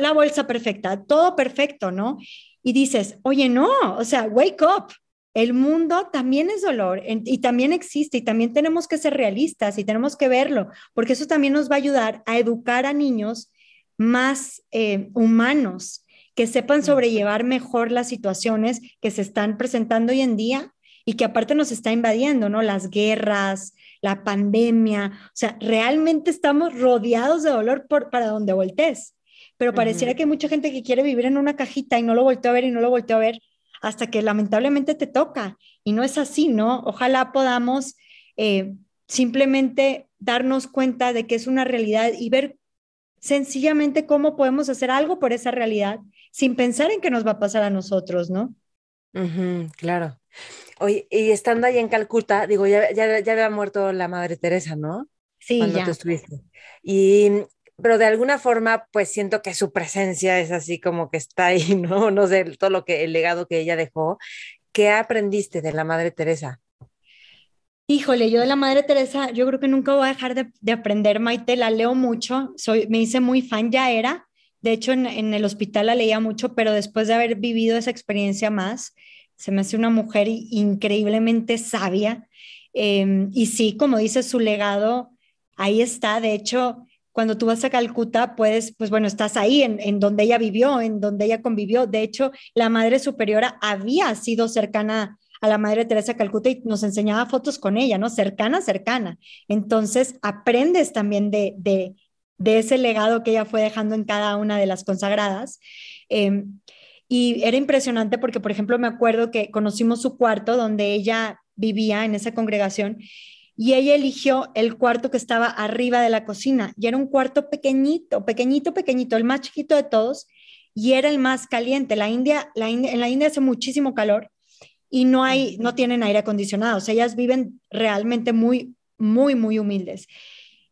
la bolsa perfecta, todo perfecto, ¿no? Y dices, oye, no, o sea, wake up. El mundo también es dolor y también existe y también tenemos que ser realistas y tenemos que verlo, porque eso también nos va a ayudar a educar a niños más eh, humanos, que sepan sobrellevar mejor las situaciones que se están presentando hoy en día y que aparte nos está invadiendo, ¿no? Las guerras, la pandemia, o sea, realmente estamos rodeados de dolor por, para donde voltees, pero pareciera que mucha gente que quiere vivir en una cajita y no lo volteo a ver y no lo volteo a ver hasta que lamentablemente te toca y no es así, ¿no? Ojalá podamos eh, simplemente darnos cuenta de que es una realidad y ver sencillamente cómo podemos hacer algo por esa realidad sin pensar en qué nos va a pasar a nosotros, ¿no? claro. Oye, y estando ahí en Calcuta, digo, ya, había muerto la madre Teresa, ¿no? Sí, Cuando tú estuviste. Y, pero de alguna forma, pues siento que su presencia es así como que está ahí, ¿no? No sé, todo lo que, el legado que ella dejó. ¿Qué aprendiste de la madre Teresa? Híjole, yo de la Madre Teresa, yo creo que nunca voy a dejar de, aprender Maite, la leo mucho, soy, me hice muy fan, ya era, de hecho en, el hospital la leía mucho, pero después de haber vivido esa experiencia más, se me hace una mujer increíblemente sabia. Em, y sí, como dice su legado, ahí está, de hecho, cuando tú vas a Calcuta, puedes, pues bueno, estás ahí en, en, donde ella vivió, en donde ella convivió. De hecho, la Madre Superiora había sido cercana a a la Madre Teresa Calcuta y nos enseñaba fotos con ella, ¿no? Cercana, cercana. Entonces aprendes también de, ese legado que ella fue dejando en cada una de las consagradas. Em, y era impresionante porque, por ejemplo, me acuerdo que conocimos su cuarto donde ella vivía en esa congregación y ella eligió el cuarto que estaba arriba de la cocina y era un cuarto pequeñito, pequeñito, pequeñito, el más chiquito de todos y era el más caliente. La India, la en la India hace muchísimo calor y no hay, no tienen aire acondicionado. O sea, ellas viven realmente muy, muy, muy humildes.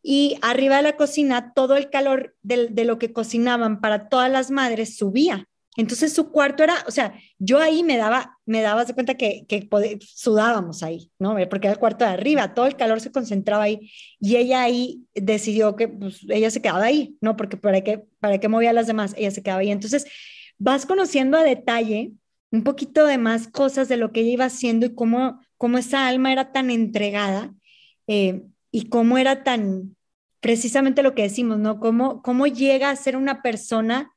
Y arriba de la cocina, todo el calor de, lo que cocinaban para todas las madres subía. Entonces su cuarto era, o sea, yo ahí me daba, me daba de cuenta que, sudábamos ahí, ¿no? Porque era el cuarto de arriba, todo el calor se concentraba ahí y ella ahí decidió que pues, ella se quedaba ahí, ¿no? Porque para qué, para qué movía a las demás, ella se quedaba ahí. Entonces vas conociendo a detalle un poquito de más cosas de lo que ella iba haciendo y cómo, cómo esa alma era tan entregada eh, y cómo era tan, precisamente lo que decimos, ¿no? Cómo, cómo llega a ser una persona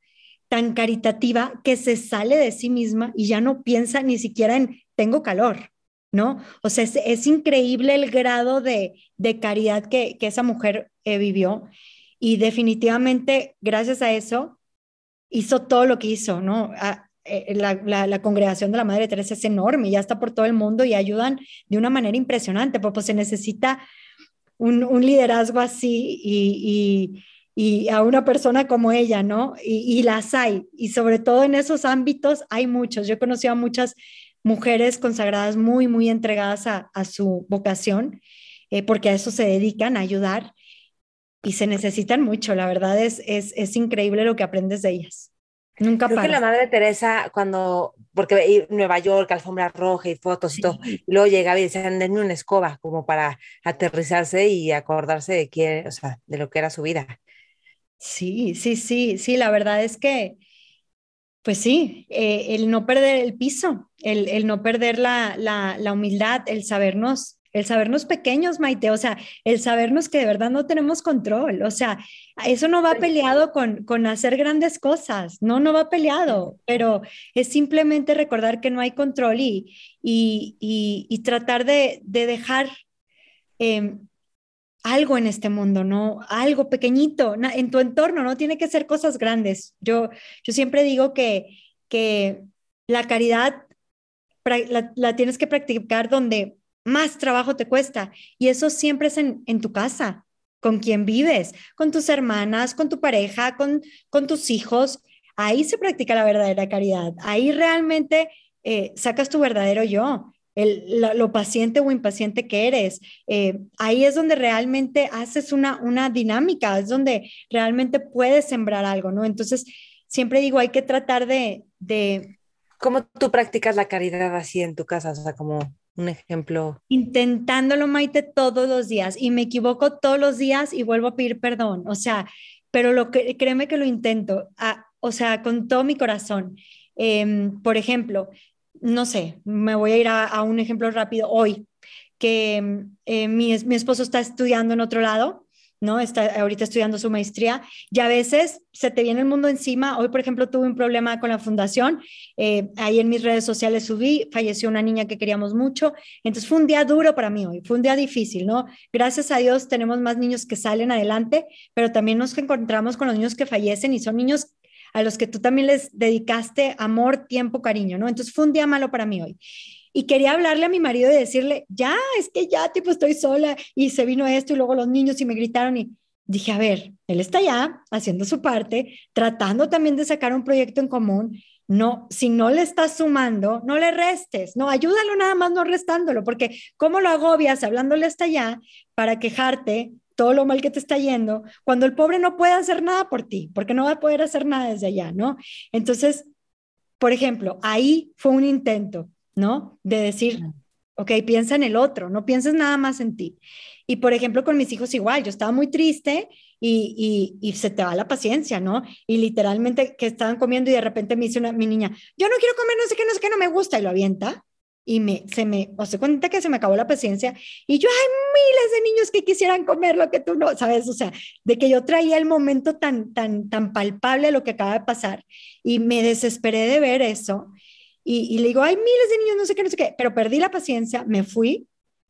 tan caritativa que se sale de sí misma y ya no piensa ni siquiera en tengo calor, ¿no? O sea, es, increíble el grado de, de caridad que, esa mujer eh, vivió y definitivamente gracias a eso hizo todo lo que hizo, ¿no? Ah, eh, la, congregación de la Madre Teresa es enorme, ya está por todo el mundo y ayudan de una manera impresionante, porque pues, se necesita un, liderazgo así y, a una persona como ella, ¿no? Y, las hay, y sobre todo en esos ámbitos hay muchos. Yo he conocido a muchas mujeres consagradas muy, muy entregadas a, su vocación, eh, porque a eso se dedican, a ayudar y se necesitan mucho. La verdad es, es, increíble lo que aprendes de ellas. Nunca Creo que la madre Teresa, cuando, porque Nueva York, alfombra roja y fotos y todo, y luego llegaba y decían, denme una escoba, como para aterrizarse y acordarse de quién, o de lo que era su vida. Sí, sí, sí, sí, la verdad es que, pues sí, eh, el no perder el piso, el, no perder la, la humildad, el sabernos el sabernos pequeños, Maite, o sea, el sabernos que de verdad no tenemos control, o sea, eso no va peleado con, hacer grandes cosas, no, no va peleado, pero es simplemente recordar que no hay control y, y, tratar de, dejar em, algo en este mundo, ¿no? Algo pequeñito, en tu entorno, no tiene que ser cosas grandes. Yo, yo siempre digo que, que la caridad la, la tienes que practicar donde más trabajo te cuesta. Y eso siempre es en, tu casa, con quien vives, con tus hermanas, con tu pareja, con, con tus hijos. Ahí se practica la verdadera caridad. Ahí realmente eh, sacas tu verdadero yo, lo, paciente o impaciente que eres. Eh, ahí es donde realmente haces una, una dinámica, es donde realmente puedes sembrar algo, ¿no? Entonces, siempre digo, hay que tratar de, de... ¿Cómo tú practicas la caridad así en tu casa? O sea, como un ejemplo. Intentándolo, Maite, todos los días y me equivoco todos los días y vuelvo a pedir perdón, o sea, pero lo que, créeme que lo intento, o sea, con todo mi corazón. Em, por ejemplo, no sé, me voy a ir a, un ejemplo rápido hoy, que em, eh, mi, mi esposo está estudiando en otro lado ¿no? Está ahorita estudiando su maestría y a veces se te viene el mundo encima. Hoy, por ejemplo, tuve un problema con la fundación. Eh, ahí en mis redes sociales subí, falleció una niña que queríamos mucho. Entonces fue un día duro para mí hoy, fue un día difícil, ¿no? Gracias a Dios tenemos más niños que salen adelante, pero también nos encontramos con los niños que fallecen y son niños a los que tú también les dedicaste amor, tiempo, cariño, ¿no? Entonces fue un día malo para mí hoy y quería hablarle a mi marido y decirle, ya, es que ya, tipo, estoy sola y se vino esto y luego los niños y me gritaron y dije, a ver, él está ya haciendo su parte, tratando también de sacar un proyecto en común. No, si no le estás sumando, no le restes, no, ayúdalo nada más no restándolo, porque ¿cómo lo agobias hablándole hasta allá para quejarte todo lo mal que te está yendo, cuando el pobre no puede hacer nada por ti, porque no va a poder hacer nada desde allá, ¿no? Entonces, por ejemplo, ahí fue un intento ¿no? De decir, ok, piensa en el otro, no pienses nada más en ti. Y por ejemplo, con mis hijos igual, yo estaba muy triste y, y, se te va la paciencia, ¿no? Y literalmente que estaban comiendo y de repente me dice una, mi niña, yo no quiero comer, no sé qué, no sé qué, no me gusta, y lo avienta. Y me, se me, o se cuenta que se me acabó la paciencia. Y yo, hay miles de niños que quisieran comer lo que tú no, ¿sabes? O sea, de que yo traía el momento tan, tan, tan palpable lo que acaba de pasar. Y me desesperé de ver eso. Y, le digo, hay miles de niños, no sé qué, no sé qué, pero perdí la paciencia, me fui,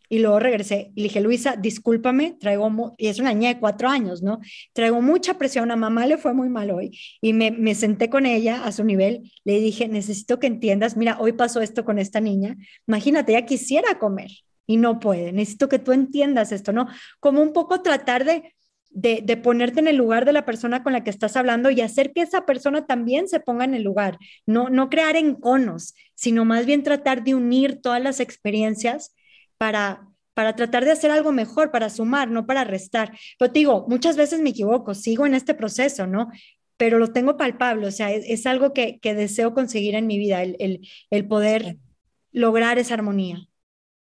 y luego regresé y le dije, Luisa, discúlpame, traigo, y es una niña de cuatro años, ¿no? Traigo mucha presión, a mamá le fue muy mal hoy y me, me, senté con ella a su nivel, le dije, necesito que entiendas, mira, hoy pasó esto con esta niña, imagínate, ella quisiera comer y no puede, necesito que tú entiendas esto, ¿no? Como un poco tratar de de, ponerte en el lugar de la persona con la que estás hablando y hacer que esa persona también se ponga en el lugar. No, no crear enconos, sino más bien tratar de unir todas las experiencias para, para tratar de hacer algo mejor, para sumar, no para restar. Pero te digo, muchas veces me equivoco, sigo en este proceso, ¿no? Pero lo tengo palpable, o sea, es, algo que, deseo conseguir en mi vida, el, poder lograr esa armonía.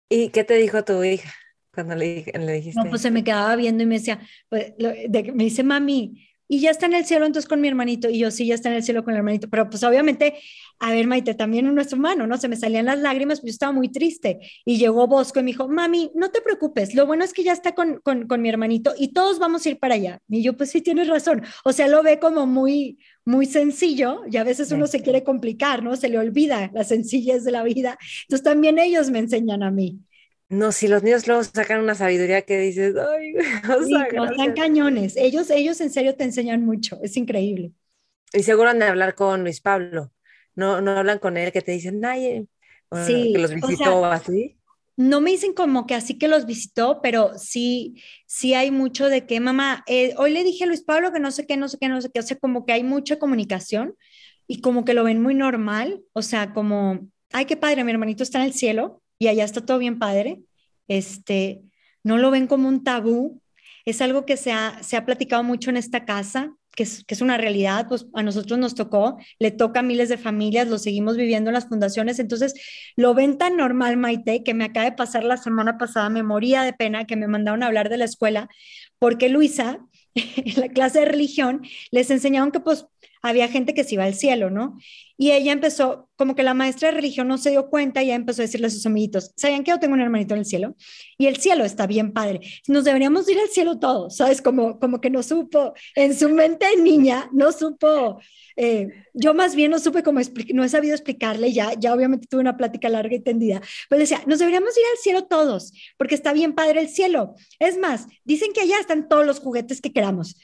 ¿Y qué te dijo tu hija? cuando le, le, dijiste? No, pues se me quedaba viendo y me decía, pues, me dice, mami, y ya está en el cielo entonces con mi hermanito. Y yo sí, ya está en el cielo con el hermanito. Pero pues obviamente, a ver, Maite, también uno es humano, ¿no? Se me salían las lágrimas, pero pues, yo estaba muy triste. Y llegó Bosco y me dijo, mami, no te preocupes, lo bueno es que ya está con, con, mi hermanito y todos vamos a ir para allá. Y yo, pues sí, tienes razón. O sea, lo ve como muy, muy sencillo y a veces uno se quiere complicar, ¿no? Se le olvida la sencillez de la vida. Entonces también ellos me enseñan a mí. No, si los niños luego sacan una sabiduría que dices, ay, o sea, están cañones. Ellos, ellos en serio te enseñan mucho, es increíble. Y seguro han de hablar con Luis Pablo, no, no hablan con él que te dicen, ay, eh, que los visitó así. No me dicen como que así que los visitó, pero sí, sí hay mucho de que, mamá, eh, hoy le dije a Luis Pablo que no sé qué, no sé qué, no sé qué, o sea, como que hay mucha comunicación y como que lo ven muy normal, o sea, como, ay, qué padre, mi hermanito está en el cielo, y allá está todo bien padre, este, no lo ven como un tabú, es algo que se ha, se ha platicado mucho en esta casa, que es, que es, una realidad, pues a nosotros nos tocó, le toca a miles de familias, lo seguimos viviendo en las fundaciones, entonces lo ven tan normal, Maite, que me acaba de pasar la semana pasada, me moría de pena que me mandaron a hablar de la escuela, porque Luisa, en la clase de religión, les enseñaron que pues había gente que se iba al cielo, ¿no? Y ella empezó, como que la maestra de religión no se dio cuenta y ella empezó a decirle a sus amiguitos, ¿sabían que yo tengo un hermanito en el cielo? Y el cielo está bien padre. Nos deberíamos ir al cielo todos, ¿sabes? Como, como que no supo, en su mente niña, no supo, eh, yo más bien no supe cómo, no he sabido explicarle, ya, ya obviamente tuve una plática larga y tendida, pues decía, nos deberíamos ir al cielo todos, porque está bien padre el cielo. Es más, dicen que allá están todos los juguetes que queramos.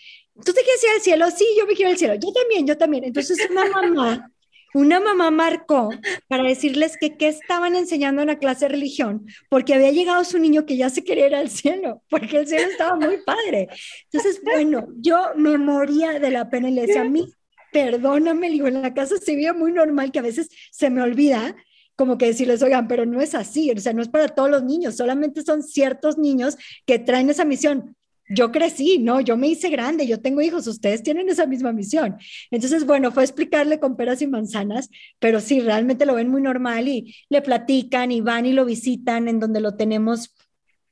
¿tú te quieres ir al cielo? Sí, yo me quiero al cielo. Yo también, yo también. Entonces una mamá, una mamá marcó para decirles que qué estaban enseñando en la clase de religión, porque había llegado su niño que ya se quería ir al cielo, porque el cielo estaba muy padre. Entonces, bueno, yo me moría de la pena y le decía a mí, perdóname, digo, en la casa se vio muy normal que a veces se me olvida como que decirles, oigan, pero no es así, o sea, no es para todos los niños, solamente son ciertos niños que traen esa misión yo crecí, ¿no? Yo me hice grande, yo tengo hijos, ustedes tienen esa misma misión. Entonces, bueno, fue explicarle con peras y manzanas, pero sí, realmente lo ven muy normal y le platican y van y lo visitan en donde lo tenemos.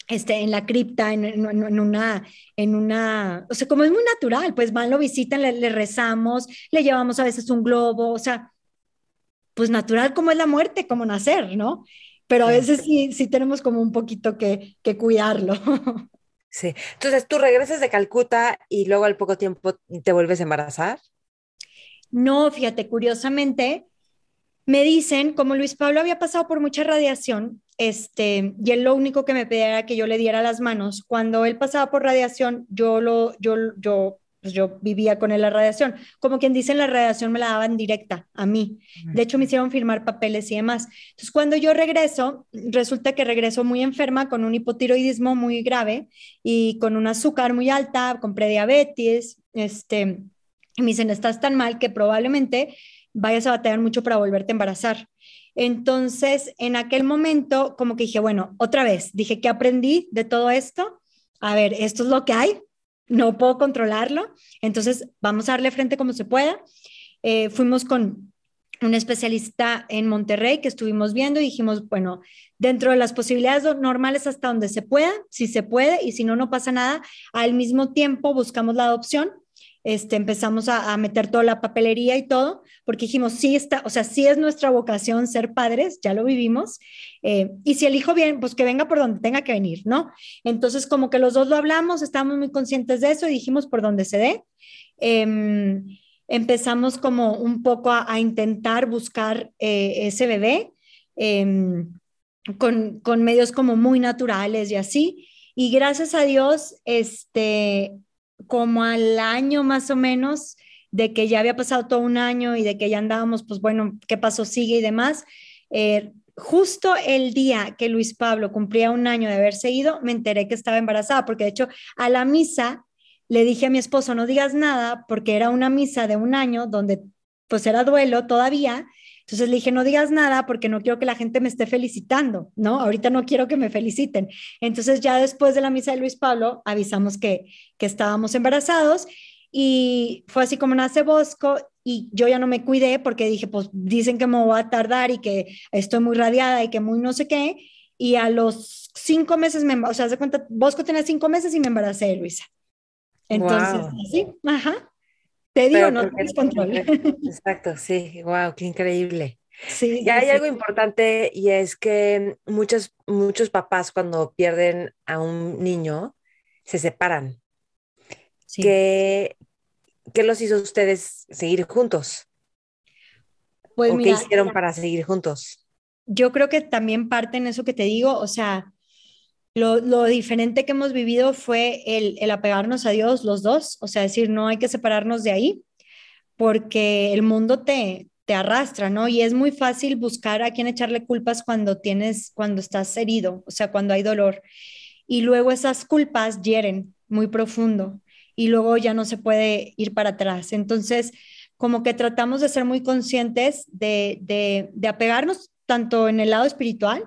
Este, en la cripta, en, una, en una, o sea, como es muy natural, pues van, lo visitan, le, rezamos, le llevamos a veces un globo, o sea, pues natural como es la muerte, como nacer, ¿no? Pero a veces sí, sí tenemos como un poquito que, que cuidarlo. Sí. Entonces, tú regresas de Calcuta y luego al poco tiempo te vuelves a embarazar. No, fíjate, curiosamente, me dicen, como Luis Pablo había pasado por mucha radiación, este, y él lo único que me pedía era que yo le diera las manos. Cuando él pasaba por radiación, yo lo, yo, yo pues, yo vivía con la radiación. Como quien dice, la radiación me la daban directa a mí. De hecho, me hicieron firmar papeles y demás. Entonces, cuando yo regreso, resulta que regreso muy enferma con un hipotiroidismo muy grave y con un azúcar muy alta, con prediabetes, este, y me dicen, estás tan mal que probablemente vayas a batallar mucho para volverte a embarazar. Entonces, en aquel momento, como que dije, bueno, otra vez, dije, que aprendí de todo esto? A ver, esto es lo que hay, no puedo controlarlo, entonces vamos a darle frente como se pueda. Eh, fuimos con un especialista en Monterrey que estuvimos viendo y dijimos, bueno, dentro de las posibilidades normales hasta donde se pueda, si se puede y si no, no pasa nada, al mismo tiempo buscamos la adopción este, empezamos a, meter toda la papelería y todo, porque dijimos, sí está, o sea, sí es nuestra vocación ser padres, ya lo vivimos, eh, y si el hijo viene, pues que venga por donde tenga que venir, ¿no? Entonces, como que los dos lo hablamos, estábamos muy conscientes de eso y dijimos por donde se dé. Em, empezamos como un poco a, intentar buscar eh, ese bebé em, con, con medios como muy naturales y así. Y gracias a Dios, este, como al año más o menos de que ya había pasado todo un año y de que ya andábamos, pues bueno, ¿qué pasó? Sigue y demás. Eh, justo el día que Luis Pablo cumplía un año de haber seguido me enteré que estaba embarazada, porque de hecho a la misa le dije a mi esposo, no digas nada, porque era una misa de un año donde pues era duelo todavía entonces le dije, no digas nada porque no quiero que la gente me esté felicitando, ¿no? Ahorita no quiero que me feliciten. Entonces ya después de la misa de Luis Pablo avisamos que, que estábamos embarazados y fue así como nace Bosco y yo ya no me cuidé porque dije, pues dicen que me voy a tardar y que estoy muy radiada y que muy no sé qué. Y a los cinco meses, me, o sea, hace cuenta, Bosco tenía cinco meses y me embaracé de Luisa. Entonces, así, ajá. Te digo, no tienes control. Exacto, sí, wow, qué increíble. Sí, hay algo importante y es que muchos, muchos papás cuando pierden a un niño se separan. ¿Qué, ¿Qué, los hizo ustedes seguir juntos? Pues ¿O qué hicieron para seguir juntos? Yo creo que también parte en eso que te digo, o sea, lo, diferente que hemos vivido fue el, apegarnos a Dios los dos, o sea, decir, no hay que separarnos de ahí, porque el mundo te, te arrastra, ¿no? Y es muy fácil buscar a quien echarle culpas cuando tienes, cuando estás herido, o sea, cuando hay dolor. Y luego esas culpas hieren muy profundo y luego ya no se puede ir para atrás. Entonces, como que tratamos de ser muy conscientes de, de, de apegarnos tanto en el lado espiritual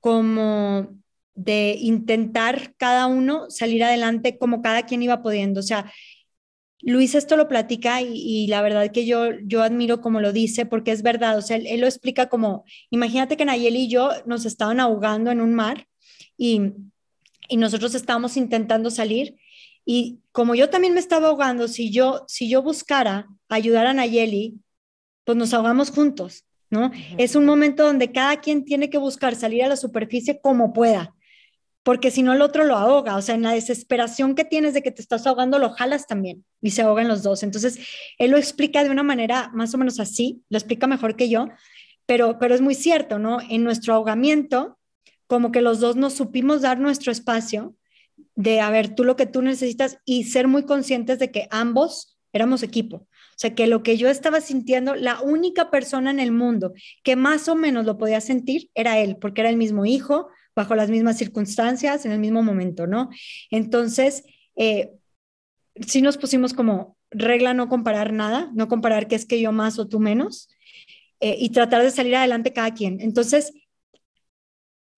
como de intentar cada uno salir adelante como cada quien iba pudiendo. O sea, Luis esto lo platica y, la verdad que yo, yo admiro como lo dice, porque es verdad, o sea, él, lo explica como, imagínate que Nayeli y yo nos estaban ahogando en un mar y, y nosotros estábamos intentando salir y como yo también me estaba ahogando, si yo, si yo buscara ayudar a Nayeli, pues nos ahogamos juntos, ¿no? Es un momento donde cada quien tiene que buscar salir a la superficie como pueda porque si no el otro lo ahoga, o sea, en la desesperación que tienes de que te estás ahogando, lo jalas también y se ahogan los dos. Entonces, él lo explica de una manera más o menos así, lo explica mejor que yo, pero, pero es muy cierto, ¿no? En nuestro ahogamiento, como que los dos nos supimos dar nuestro espacio de, a ver, tú lo que tú necesitas y ser muy conscientes de que ambos éramos equipo. O sea, que lo que yo estaba sintiendo, la única persona en el mundo que más o menos lo podía sentir era él, porque era el mismo hijo, bajo las mismas circunstancias, en el mismo momento, ¿no? Entonces, eh, sí nos pusimos como regla no comparar nada, no comparar qué es que yo más o tú menos, eh, y tratar de salir adelante cada quien. Entonces,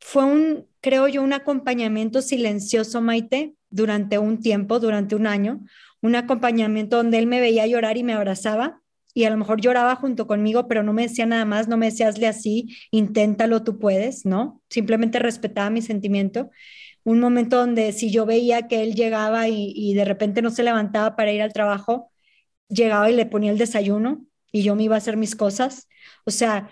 fue un, creo yo, un acompañamiento silencioso, Maite, durante un tiempo, durante un año, un acompañamiento donde él me veía llorar y me abrazaba, y a lo mejor lloraba junto conmigo, pero no me decía nada más, no me decía hazle así, inténtalo, tú puedes, ¿no? Simplemente respetaba mi sentimiento. Un momento donde si yo veía que él llegaba y, de repente no se levantaba para ir al trabajo, llegaba y le ponía el desayuno y yo me iba a hacer mis cosas. O sea,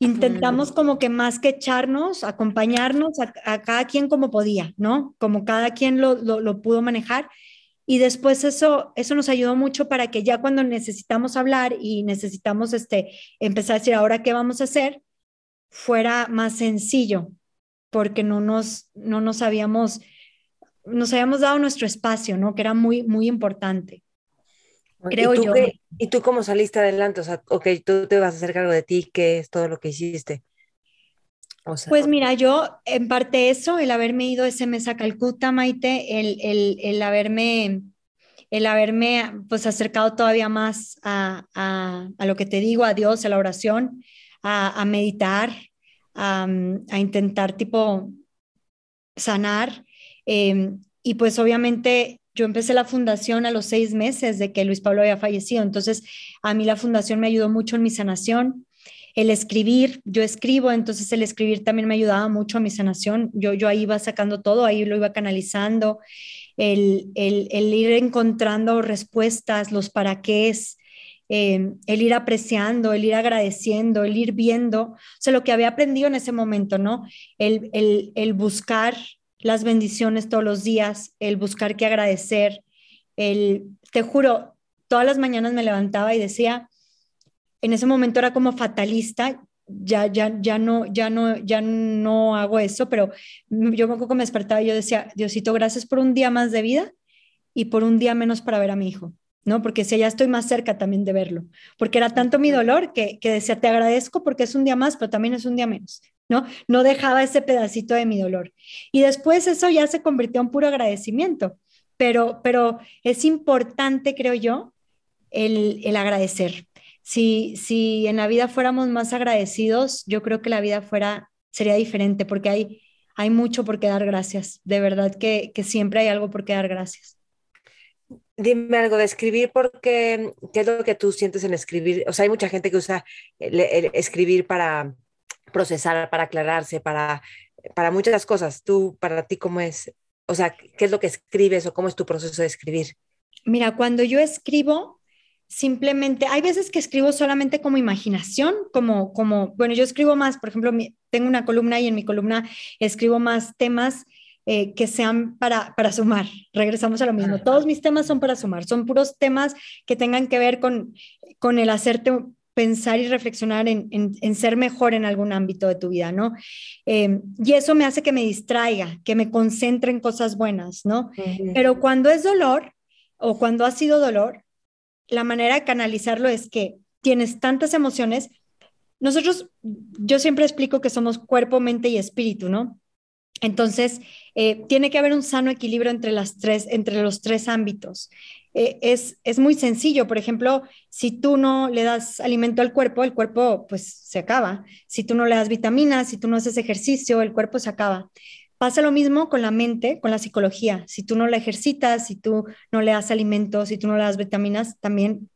intentamos como que más que echarnos, acompañarnos a, cada quien como podía, ¿no? Como cada quien lo pudo manejar y después eso, eso nos ayudó mucho para que ya cuando necesitamos hablar y necesitamos este, empezar a decir ahora qué vamos a hacer, fuera más sencillo, porque no nos, no nos habíamos, nos habíamos dado nuestro espacio, ¿no? Que era muy, muy importante. Creo ¿Y tú yo. ¿Y tú cómo saliste adelante? O sea, ok, tú te vas a hacer cargo de ti, ¿qué es todo lo que hiciste? pues mira, yo en parte eso, el haberme ido ese mes a Calcuta, Maite, el, haberme, el haberme pues acercado todavía más a, a, lo que te digo, a Dios, a la oración, a, meditar, a, intentar tipo sanar. Em, y pues obviamente yo empecé la fundación a los seis meses de que Luis Pablo había fallecido, entonces a mí la fundación me ayudó mucho en mi sanación el escribir, yo escribo, entonces el escribir también me ayudaba mucho a mi sanación, yo, yo ahí iba sacando todo, ahí lo iba canalizando, el, ir encontrando respuestas, los para qué es, em, el ir apreciando, el ir agradeciendo, el ir viendo, o sea, lo que había aprendido en ese momento, ¿no? El, el buscar las bendiciones todos los días, el buscar que agradecer, el, te juro, todas las mañanas me levantaba y decía, en ese momento era como fatalista, ya, ya, ya, no, ya, no, ya no hago eso, pero yo me me despertaba y yo decía, Diosito, gracias por un día más de vida y por un día menos para ver a mi hijo, ¿no? Porque si ya estoy más cerca también de verlo, porque era tanto mi dolor que, decía, te agradezco porque es un día más, pero también es un día menos, ¿no? No dejaba ese pedacito de mi dolor. Y después eso ya se convirtió en puro agradecimiento, pero, pero es importante, creo yo, el agradecer, si, en la vida fuéramos más agradecidos, yo creo que la vida fuera, sería diferente porque hay, hay mucho por qué dar gracias. De verdad que, siempre hay algo por qué dar gracias. Dime algo de escribir, porque ¿qué es lo que tú sientes en escribir? O sea, hay mucha gente que usa escribir para procesar, para aclararse, para, para muchas cosas. ¿Tú, para ti, cómo es? O sea, ¿qué es lo que escribes o cómo es tu proceso de escribir? Mira, cuando yo escribo, simplemente, hay veces que escribo solamente como imaginación, como, como, bueno, yo escribo más, por ejemplo, tengo una columna y en mi columna escribo más temas eh, que sean para, para sumar. Regresamos a lo mismo. Todos mis temas son para sumar, son puros temas que tengan que ver con, con el hacerte pensar y reflexionar en, en, ser mejor en algún ámbito de tu vida, ¿no? Em, y eso me hace que me distraiga, que me concentre en cosas buenas, ¿no? Pero cuando es dolor o cuando ha sido dolor, la manera de canalizarlo es que tienes tantas emociones. Nosotros, yo siempre explico que somos cuerpo, mente y espíritu, ¿no? Entonces, eh, tiene que haber un sano equilibrio entre, las tres, entre los tres ámbitos. Eh, es, es muy sencillo, por ejemplo, si tú no le das alimento al cuerpo, el cuerpo pues se acaba. Si tú no le das vitaminas, si tú no haces ejercicio, el cuerpo se acaba. Pasa lo mismo con la mente, con la psicología. Si tú no la ejercitas, si tú no le das alimentos, si tú no le das vitaminas, también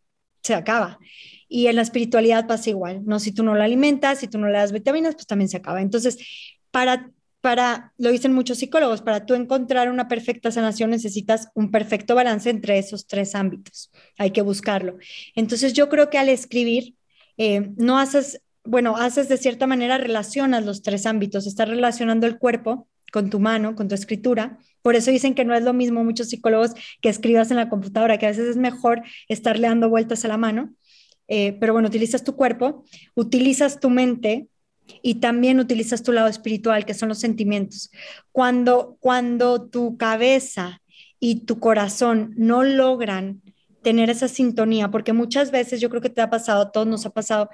se acaba. Y en la espiritualidad pasa igual, ¿no? Si tú no la alimentas, si tú no le das vitaminas, pues también se acaba. Entonces, para, para, lo dicen muchos psicólogos, para tú encontrar una perfecta sanación necesitas un perfecto balance entre esos tres ámbitos. Hay que buscarlo. Entonces, yo creo que al escribir, eh, no haces, bueno, haces de cierta manera, relacionas los tres ámbitos. Estás relacionando el cuerpo, con tu mano, con tu escritura. Por eso dicen que no es lo mismo muchos psicólogos que escribas en la computadora, que a veces es mejor estarle dando vueltas a la mano. Eh, pero bueno, utilizas tu cuerpo, utilizas tu mente y también utilizas tu lado espiritual, que son los sentimientos. Cuando, cuando tu cabeza y tu corazón no logran tener esa sintonía, porque muchas veces yo creo que te ha pasado, a todos nos ha pasado,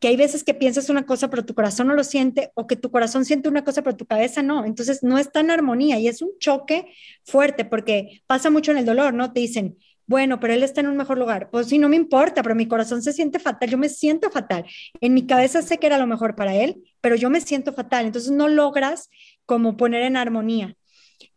que hay veces que piensas una cosa pero tu corazón no lo siente o que tu corazón siente una cosa pero tu cabeza no. Entonces no está en armonía y es un choque fuerte porque pasa mucho en el dolor, ¿no? Te dicen, bueno, pero él está en un mejor lugar. Pues sí, no me importa, pero mi corazón se siente fatal, yo me siento fatal. En mi cabeza sé que era lo mejor para él, pero yo me siento fatal. Entonces no logras como poner en armonía.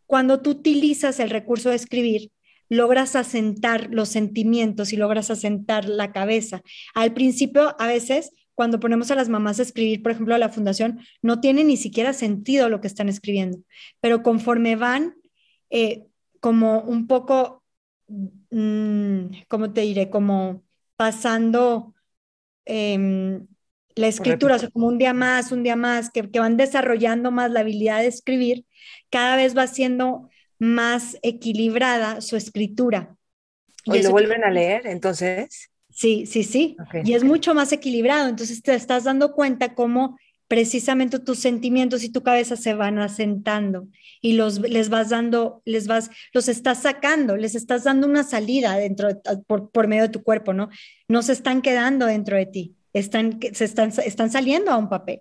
Cuando tú utilizas el recurso de escribir, logras asentar los sentimientos y logras asentar la cabeza. Al principio, a veces cuando ponemos a las mamás a escribir, por ejemplo, a la fundación, no tiene ni siquiera sentido lo que están escribiendo, pero conforme van eh, como un poco, mm, ¿cómo te diré? Como pasando em, la escritura, como un día más, un día más, que, van desarrollando más la habilidad de escribir, cada vez va siendo más equilibrada su escritura. ¿Y lo vuelven a leer, entonces. Sí, sí, sí. Y es mucho más equilibrado. Entonces te estás dando cuenta cómo precisamente tus sentimientos y tu cabeza se van asentando y los les vas dando, les vas, los estás sacando, les estás dando una salida dentro ah, por, por, medio de tu cuerpo, ¿no? No se están quedando dentro de ti, están, se están, están saliendo a un papel.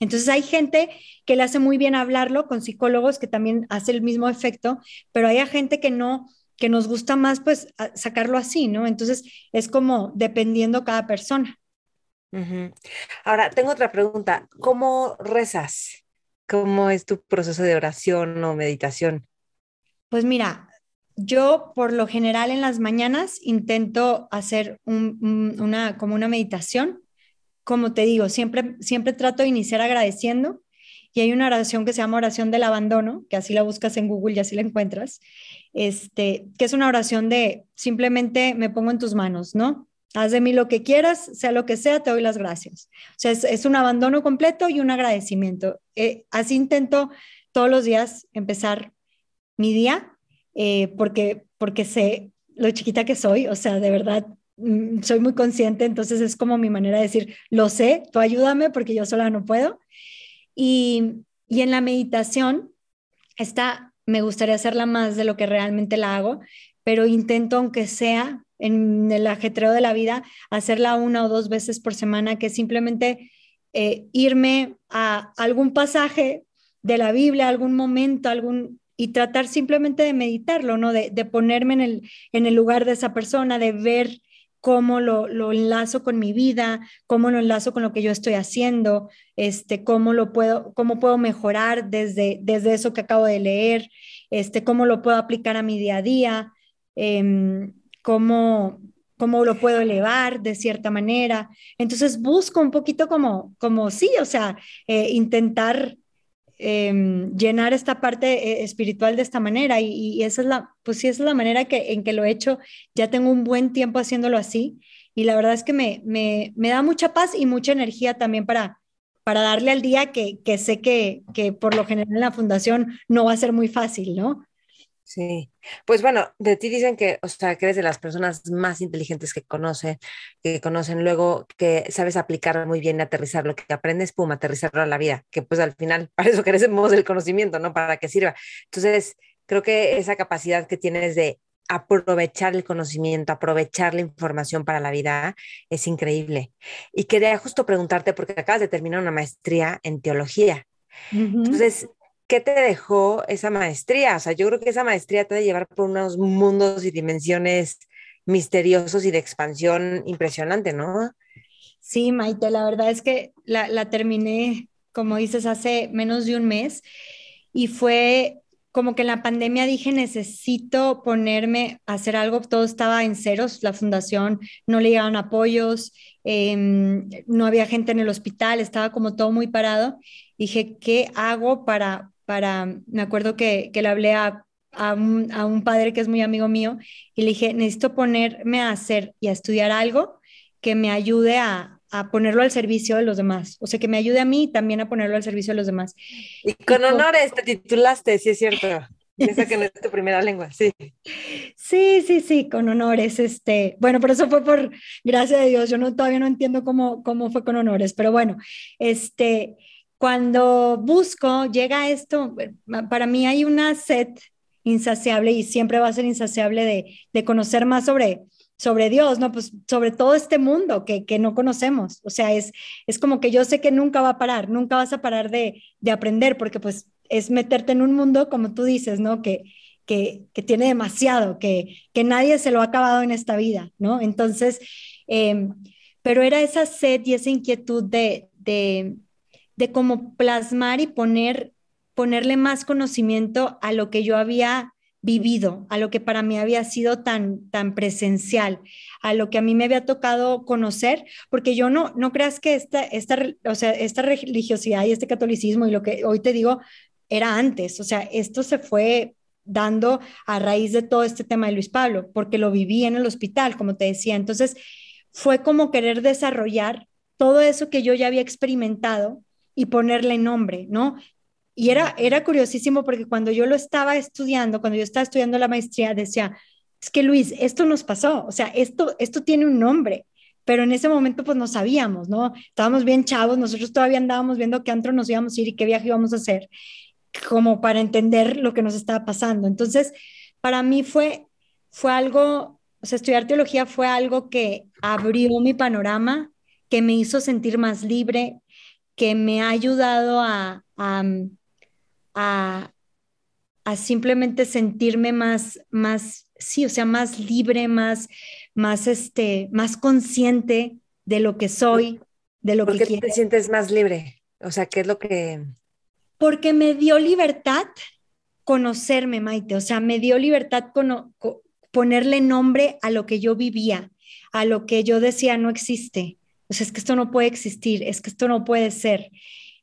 Entonces hay gente que le hace muy bien hablarlo con psicólogos que también hace el mismo efecto, pero hay gente que no, que nos gusta más pues sacarlo así, ¿no? Entonces es como dependiendo cada persona. Ahora, tengo otra pregunta. ¿Cómo rezas? ¿Cómo es tu proceso de oración o meditación? Pues mira, yo por lo general en las mañanas intento hacer una, como una meditación. Como te digo, siempre, siempre trato de iniciar agradeciendo y hay una oración que se llama oración del abandono, que así la buscas en Google y así la encuentras, este, que es una oración de simplemente me pongo en tus manos, ¿no? Haz de mí lo que quieras, sea lo que sea, te doy las gracias. O sea, es, un abandono completo y un agradecimiento. Eh, así intento todos los días empezar mi día, eh, porque, porque sé lo chiquita que soy, o sea, de verdad mm, soy muy consciente, entonces es como mi manera de decir, lo sé, tú ayúdame porque yo sola no puedo. Y, en la meditación, esta me gustaría hacerla más de lo que realmente la hago, pero intento, aunque sea en el ajetreo de la vida, hacerla una o dos veces por semana, que simplemente eh, irme a algún pasaje de la Biblia, algún momento, algún y tratar simplemente de meditarlo, ¿no? De, ponerme en el, en el lugar de esa persona, de ver cómo lo, enlazo con mi vida, cómo lo enlazo con lo que yo estoy haciendo, este, cómo lo puedo, cómo puedo mejorar desde, desde eso que acabo de leer, este, cómo lo puedo aplicar a mi día a día, em, cómo, cómo lo puedo elevar de cierta manera. Entonces busco un poquito como, como sí, o sea, eh, intentar Em, llenar esta parte eh, espiritual de esta manera. Y, esa es la, pues sí, es la manera que, en que lo he hecho. Ya tengo un buen tiempo haciéndolo así. Y la verdad es que me, me, me da mucha paz y mucha energía también para, para darle al día que, que sé que, que, por lo general en la fundación no va a ser muy fácil, ¿no? Sí, pues bueno, de ti dicen que, o sea, que eres de las personas más inteligentes que conocen, que conocen luego, que sabes aplicar muy bien, aterrizar lo que aprendes, pum, aterrizarlo a la vida, que pues al final para eso queremos el conocimiento, ¿no? Para que sirva. Entonces, creo que esa capacidad que tienes de aprovechar el conocimiento, aprovechar la información para la vida, es increíble. Y quería justo preguntarte, porque acabas de terminar una maestría en teología. Entonces, ¿qué te dejó esa maestría? O sea, yo creo que esa maestría te ha llevar por unos mundos y dimensiones misteriosos y de expansión impresionante, ¿no? Sí, Maite, la verdad es que la, terminé, como dices, hace menos de un mes y fue como que en la pandemia dije, necesito ponerme a hacer algo, todo estaba en ceros, la fundación no le llegaban apoyos, em, no había gente en el hospital, estaba como todo muy parado. Dije, ¿qué hago para me acuerdo que, que le hablé a, a, un, padre que es muy amigo mío y le dije, necesito ponerme a hacer y a estudiar algo que me ayude a, a ponerlo al servicio de los demás. O sea, que me ayude a mí también a ponerlo al servicio de los demás. Y con honores eh, te titulaste, sí es cierto. Piensa que no es tu primera lengua, sí. Sí, sí, sí, con honores. Este, bueno, pero eso fue por gracias a Dios. Yo no, todavía no entiendo cómo, cómo fue con honores, pero bueno, este, cuando busco, llega esto, para mí hay una sed insaciable y siempre va a ser insaciable de, de conocer más sobre, sobre Dios, ¿no? Pues sobre todo este mundo que, que, no conocemos. O sea, es, es como que yo sé que nunca va a parar, nunca vas a parar de, de aprender, porque pues es meterte en un mundo, como tú dices, ¿no? Que, que, que tiene demasiado, que, que nadie se lo ha acabado en esta vida, ¿no? Entonces, em, pero era esa sed y esa inquietud de de cómo plasmar y poner, ponerle más conocimiento a lo que yo había vivido, a lo que para mí había sido tan, tan presencial, a lo que a mí me había tocado conocer, porque yo no, no creas que esta, esta, o sea, esta religiosidad y este catolicismo y lo que hoy te digo era antes, o sea, esto se fue dando a raíz de todo este tema de Luis Pablo, porque lo viví en el hospital, como te decía. Entonces, fue como querer desarrollar todo eso que yo ya había experimentado y ponerle nombre, ¿no? Y era, era curiosísimo porque cuando yo lo estaba estudiando, cuando yo estaba estudiando la maestría, decía, es que Luis, esto nos pasó, o sea, esto, esto tiene un nombre, pero en ese momento pues no sabíamos, ¿no? Estábamos bien chavos, nosotros todavía andábamos viendo qué antro nos íbamos a ir y qué viaje íbamos a hacer, como para entender lo que nos estaba pasando. Entonces, para mí fue, fue algo, o sea, estudiar teología fue algo que abrió mi panorama, que me hizo sentir más libre, que me ha ayudado a, a, a, simplemente sentirme más, más, sí, o sea, más libre, más, más, este, más consciente de lo que soy, de lo ¿Por que qué te sientes más libre? O sea, ¿qué es lo que...? Porque me dio libertad conocerme, Maite, o sea, me dio libertad ponerle nombre a lo que yo vivía, a lo que yo decía no existe, o sea es que esto no puede existir, es que esto no puede ser.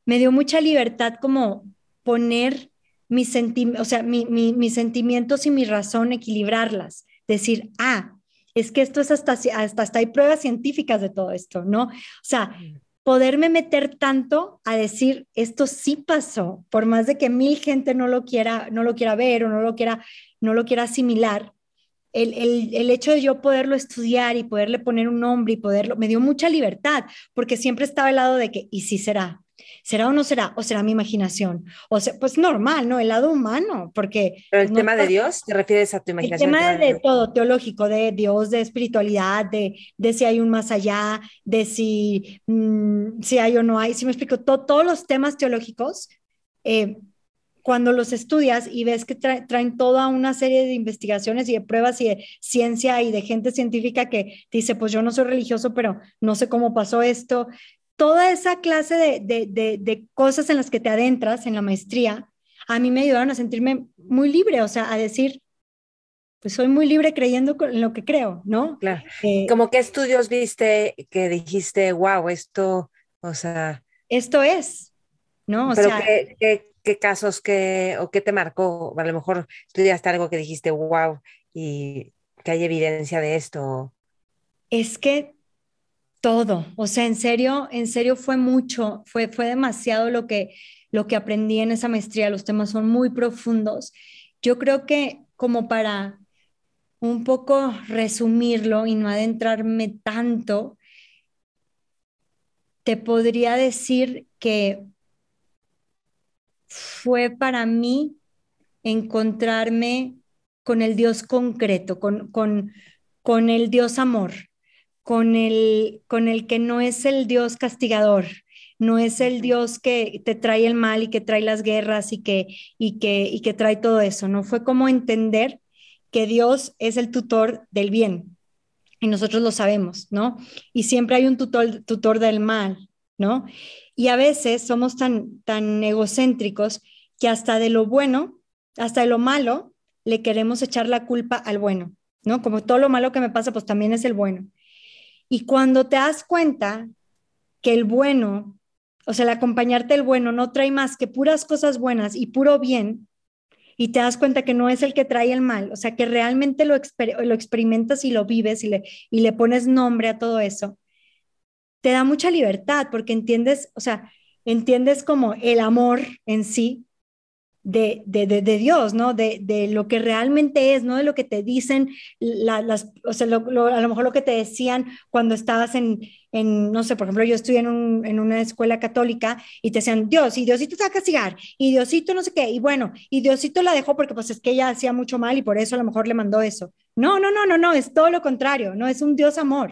Me dio mucha libertad como poner mis, o sea, mis sentimientos y mi razón, equilibrarlas, decir, ah, es que esto es hasta, hasta, hasta hay pruebas científicas de todo esto, ¿no? O sea, mm. poderme meter tanto a decir esto sí pasó, por más de que mil gente no lo quiera, no lo quiera ver o no lo quiera, no lo quiera asimilar, el, el, el, hecho de yo poderlo estudiar y poderle poner un nombre y poderlo, me dio mucha libertad, porque siempre estaba el lado de que, ¿y si será? ¿Será o no será? ¿O será mi imaginación? O sea, pues normal, ¿no? El lado humano, porque... Pero el tema de Dios, ¿te refieres a tu imaginación? El tema de, todo, teológico, de Dios, de espiritualidad, de, de si hay un más allá, de si, mm, si hay o no hay, si me explico, todos los temas teológicos eh, cuando los estudias y ves que traen toda una serie de investigaciones y de pruebas y de ciencia y de gente científica que dice, pues yo no soy religioso, pero no sé cómo pasó esto. Toda esa clase de, de, de, cosas en las que te adentras en la maestría, a mí me ayudaron a sentirme muy libre, o sea, a decir, pues soy muy libre creyendo en lo que creo, ¿no? Claro. Eh, ¿Cómo qué estudios viste que dijiste, wow, esto, o sea... Esto es, ¿no? O sea, ¿qué, qué casos que, o qué te marcó? A lo mejor estudiaste algo que dijiste, wow, y que hay evidencia de esto. Es que todo, o sea, en serio, en serio fue mucho, fue, fue demasiado lo que, lo que aprendí en esa maestría, los temas son muy profundos. Yo creo que como para un poco resumirlo y no adentrarme tanto, te podría decir que fue para mí encontrarme con el Dios concreto, con, con, con el Dios amor, con el, con el que no es el Dios castigador, no es el Dios que te trae el mal y que trae las guerras y que, y que, y que trae todo eso, ¿no? Fue como entender que Dios es el tutor del bien y nosotros lo sabemos, ¿no? Y siempre hay un tutor, tutor del mal, ¿no? Y a veces somos tan, tan egocéntricos que hasta de lo bueno, hasta de lo malo, le queremos echar la culpa al bueno, ¿no? Como todo lo malo que me pasa, pues también es el bueno. Y cuando te das cuenta que el bueno, o sea, el acompañarte el bueno no trae más que puras cosas buenas y puro bien, y te das cuenta que no es el que trae el mal, o sea, que realmente lo, lo experimentas y lo vives y le, y le pones nombre a todo eso, te da mucha libertad porque entiendes, o sea, entiendes como el amor en sí de, Dios, ¿no? De, lo que realmente es, ¿no? De lo que te dicen, las, o sea, a lo mejor lo que te decían cuando estabas en, no sé, por ejemplo, yo estudié en, en, una escuela católica y te decían, Dios, y Diosito te va a castigar, y Diosito no sé qué, y bueno, y Diosito la dejó porque pues es que ella hacía mucho mal y por eso a lo mejor le mandó eso. No, no, no, no, no, es todo lo contrario, no es un Dios amor.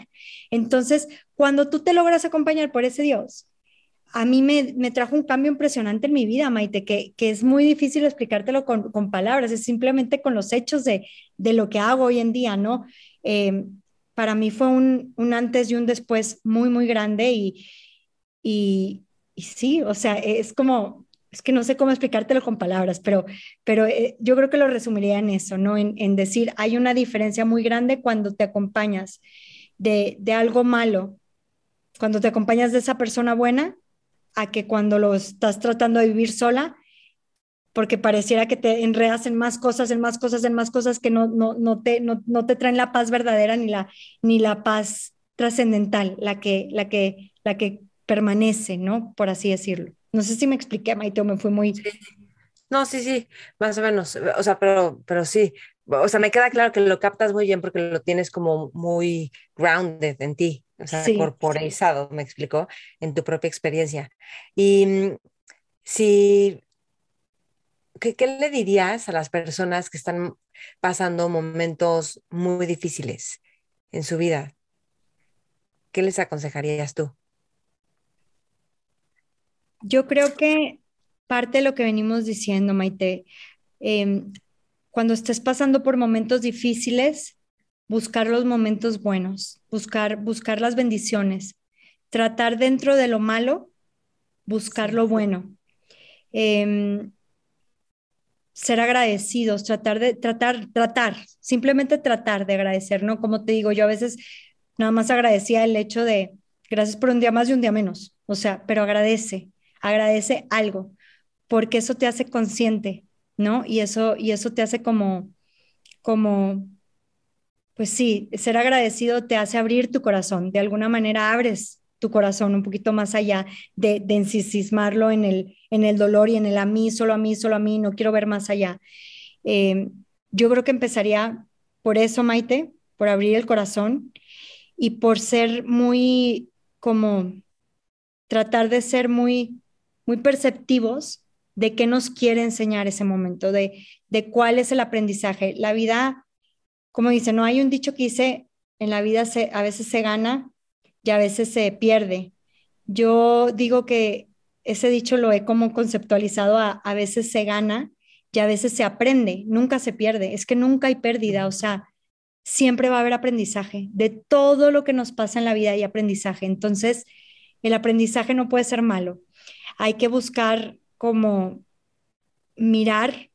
Entonces, cuando tú te logras acompañar por ese Dios, a mí me, trajo un cambio impresionante en mi vida, Maite, que, es muy difícil explicártelo con, con, palabras, es simplemente con los hechos de, de lo que hago hoy en día, ¿no? Eh, para mí fue un, antes y un después muy, muy grande y sí, o sea, es como es que no sé cómo explicártelo con palabras, pero, pero eh, yo creo que lo resumiría en eso, ¿no? En, decir, hay una diferencia muy grande cuando te acompañas de, algo malo, cuando te acompañas de esa persona buena, a que cuando lo estás tratando de vivir sola, porque pareciera que te enredas en más cosas, en más cosas, en más cosas que no, no, te, no te traen la paz verdadera ni la, ni la paz trascendental, la que, la, que, la que permanece, ¿no? Por así decirlo. No sé si me expliqué, Maite, me fue muy... No, sí, sí, más o menos. O sea, pero, pero sí. O sea, me queda claro que lo captas muy bien porque lo tienes como muy grounded en ti, o sea, me explicó, en tu propia experiencia. Y mm, si, ¿qué le dirías a las personas que están pasando momentos muy difíciles en su vida? ¿Qué les aconsejarías tú? Yo creo que parte de lo que venimos diciendo, Maite, em, cuando estés pasando por momentos difíciles, buscar los momentos buenos, buscar, buscar las bendiciones, tratar dentro de lo malo, buscar lo bueno. Em, ser agradecidos, tratar de, tratar, tratar, simplemente tratar de agradecer, ¿no? Como te digo, yo a veces nada más agradecía el hecho de, gracias por un día más y un día menos, o sea, pero agradece, agradece algo, porque eso te hace consciente, ¿no? Y eso, y eso te hace como, como, pues sí, ser agradecido te hace abrir tu corazón, de alguna manera abres tu corazón un poquito más allá de, de en el, en el dolor y en el a mí, solo a mí, solo a mí, no quiero ver más allá. Em, yo creo que empezaría por eso, Maite, por abrir el corazón y por ser muy como tratar de ser muy muy perceptivos de qué nos quiere enseñar ese momento, de, cuál es el aprendizaje. La vida, como dice, no hay un dicho que dice, en la vida a veces se gana y a veces se pierde. Yo digo que ese dicho lo he como conceptualizado a, a veces se gana y a veces se aprende, nunca se pierde, es que nunca hay pérdida, o sea, siempre va a haber aprendizaje de todo lo que nos pasa en la vida y aprendizaje. Entonces, el aprendizaje no puede ser malo, hay que buscar como mirar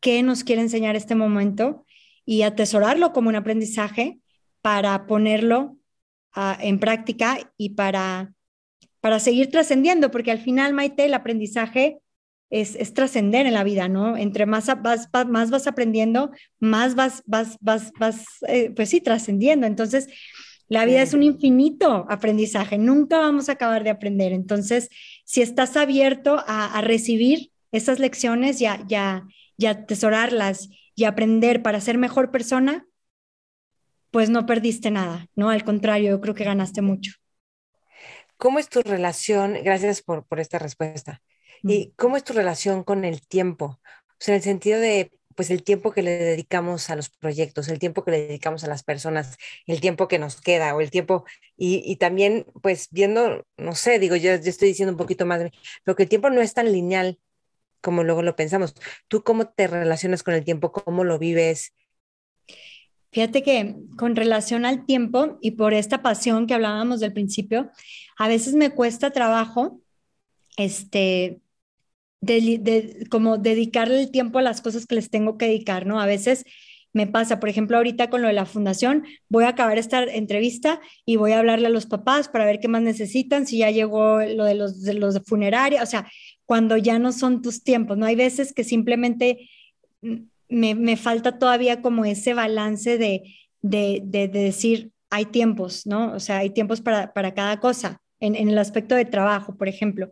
qué nos quiere enseñar este momento y atesorarlo como un aprendizaje para ponerlo ah, en práctica y para, para seguir trascendiendo, porque al final, Maite, el aprendizaje es, trascender en la vida, ¿no? Entre más vas, más vas aprendiendo, más vas, vas, vas, eh, pues sí, trascendiendo. Entonces, la vida es un infinito aprendizaje, nunca vamos a acabar de aprender. Entonces, si estás abierto a, recibir esas lecciones y a, ya, atesorarlas y aprender para ser mejor persona, pues no perdiste nada, ¿no? Al contrario, yo creo que ganaste mucho. ¿Cómo es tu relación? Gracias por, por esta respuesta. Mm. ¿Y cómo es tu relación con el tiempo? O sea, en el sentido de pues el tiempo que le dedicamos a los proyectos, el tiempo que le dedicamos a las personas, el tiempo que nos queda o el tiempo, y, también pues viendo, no sé, digo, yo, estoy diciendo un poquito más, pero que el tiempo no es tan lineal como luego lo pensamos. ¿Tú cómo te relacionas con el tiempo? ¿Cómo lo vives? Fíjate que con relación al tiempo y por esta pasión que hablábamos del principio, a veces me cuesta trabajo este, de, como dedicarle el tiempo a las cosas que les tengo que dedicar, ¿no? A veces me pasa, por ejemplo, ahorita con lo de la fundación, voy a acabar esta entrevista y voy a hablarle a los papás para ver qué más necesitan, si ya llegó lo de los de, los funeraria, o sea, cuando ya no son tus tiempos, ¿no? Hay veces que simplemente me, falta todavía como ese balance de, decir, hay tiempos, ¿no? O sea, hay tiempos para, cada cosa, en, en el aspecto de trabajo, por ejemplo.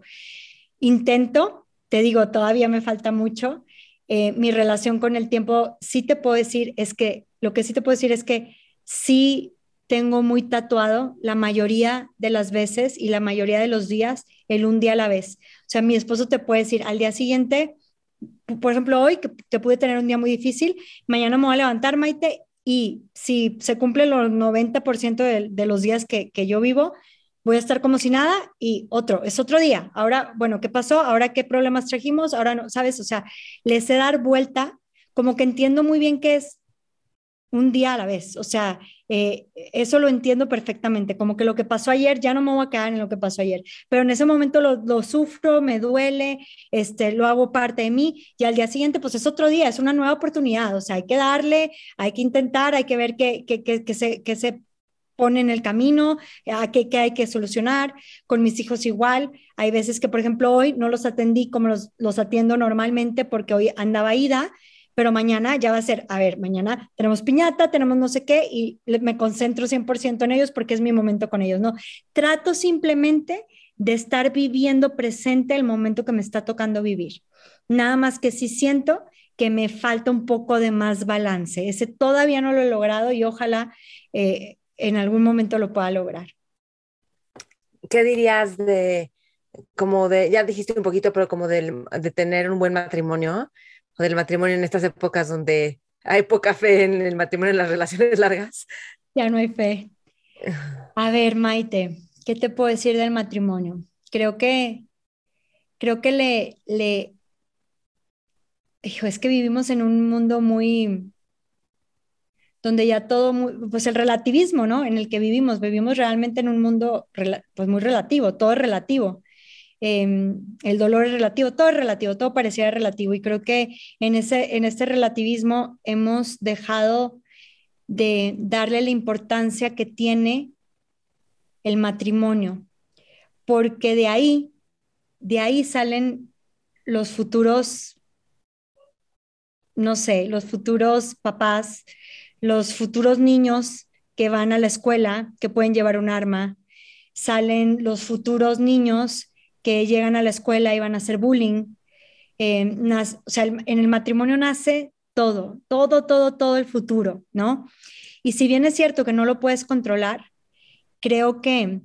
Intento te digo, todavía me falta mucho. Eh, mi relación con el tiempo, sí te puedo decir, es que lo que sí te puedo decir es que sí tengo muy tatuado la mayoría de las veces y la mayoría de los días el un día a la vez. O sea, mi esposo te puede decir al día siguiente, por ejemplo, hoy te pude tener un día muy difícil, mañana me voy a levantar, Maite, y si se cumple los 90% de, los días que, que yo vivo, voy a estar como si nada y otro, es otro día. Ahora, bueno, ¿qué pasó? Ahora, ¿qué problemas trajimos? Ahora no, ¿sabes? O sea, les sé dar vuelta, como que entiendo muy bien que es un día a la vez. O sea, eh, eso lo entiendo perfectamente, como que lo que pasó ayer ya no me voy a quedar en lo que pasó ayer, pero en ese momento lo, sufro, me duele, este, lo hago parte de mí y al día siguiente pues es otro día, es una nueva oportunidad, o sea, hay que darle, hay que intentar, hay que ver que, que, que, que se, que se ponen en el camino, eh, a qué, hay que solucionar. Con mis hijos igual. Hay veces que, por ejemplo, hoy no los atendí como los, los atiendo normalmente porque hoy andaba ida, pero mañana ya va a ser, a ver, mañana tenemos piñata, tenemos no sé qué, y me concentro 100% en ellos porque es mi momento con ellos, ¿no? Trato simplemente de estar viviendo presente el momento que me está tocando vivir. Nada más que si siento que me falta un poco de más balance. Ese todavía no lo he logrado y ojalá eh, en algún momento lo pueda lograr. ¿Qué dirías de, como de, ya dijiste un poquito, pero como de tener un buen matrimonio, o del matrimonio en estas épocas donde hay poca fe en el matrimonio, en las relaciones largas? Ya no hay fe. A ver, Maite, ¿qué te puedo decir del matrimonio? Creo que, creo que le, le, hijo, es que vivimos en un mundo muy, donde ya todo, pues el relativismo, ¿no? En el que vivimos, vivimos realmente en un mundo pues muy relativo, todo es relativo. Em, el dolor es relativo, todo es relativo, todo parecía relativo y creo que en, ese, en este relativismo hemos dejado de darle la importancia que tiene el matrimonio, porque de ahí, de ahí salen los futuros, no sé, los futuros papás, los futuros niños que van a la escuela, que pueden llevar un arma, salen los futuros niños que llegan a la escuela y van a hacer bullying. Eh, o sea, en el matrimonio nace todo, todo, todo, todo el futuro, ¿no? Y si bien es cierto que no lo puedes controlar, creo que,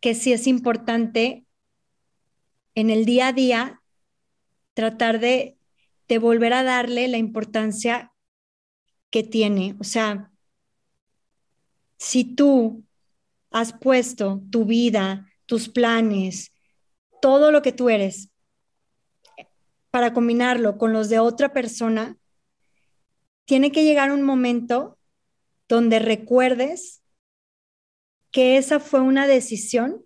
que sí es importante en el día a día tratar de, de volver a darle la importancia que tiene. O sea, si tú has puesto tu vida, tus planes, todo lo que tú eres para combinarlo con los de otra persona, tiene que llegar un momento donde recuerdes que esa fue una decisión